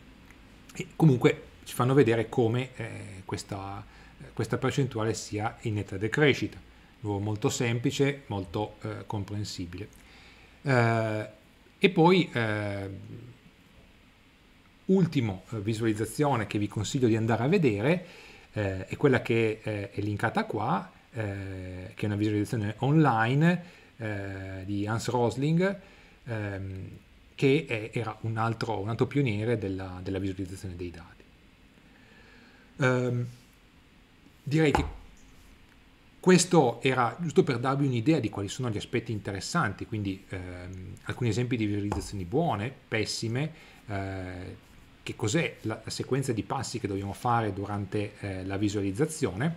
e comunque ci fanno vedere come eh, questa, questa percentuale sia in netta decrescita. Nuovo molto semplice, molto eh, comprensibile. e poi ultima eh, visualizzazione che vi consiglio di andare a vedere eh, è quella che eh, è linkata qua, eh, che è una visualizzazione online eh, di Hans Rosling, ehm, che è, era un altro, un altro pioniere della, della, visualizzazione dei dati. Ehm, direi che questo era giusto per darvi un'idea di quali sono gli aspetti interessanti, quindi ehm, alcuni esempi di visualizzazioni buone, pessime, eh, che cos'è la, la sequenza di passi che dobbiamo fare durante eh, la visualizzazione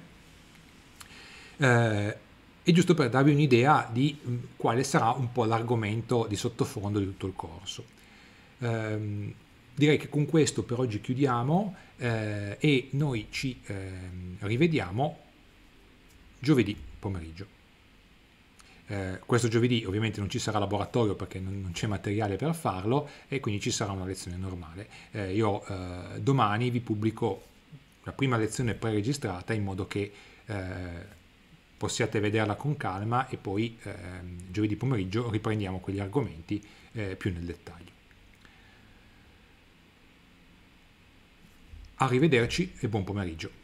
eh, e giusto per darvi un'idea di mm, quale sarà un po' l'argomento di sottofondo di tutto il corso. Eh, direi che con questo per oggi chiudiamo eh, e noi ci eh, rivediamo giovedì pomeriggio. Eh, questo giovedì ovviamente non ci sarà laboratorio perché non, non, c'è materiale per farlo e quindi ci sarà una lezione normale. Eh, io eh, domani vi pubblico la prima lezione pre-registrata in modo che eh, possiate vederla con calma e poi ehm, giovedì pomeriggio riprendiamo quegli argomenti eh, più nel dettaglio. Arrivederci e buon pomeriggio.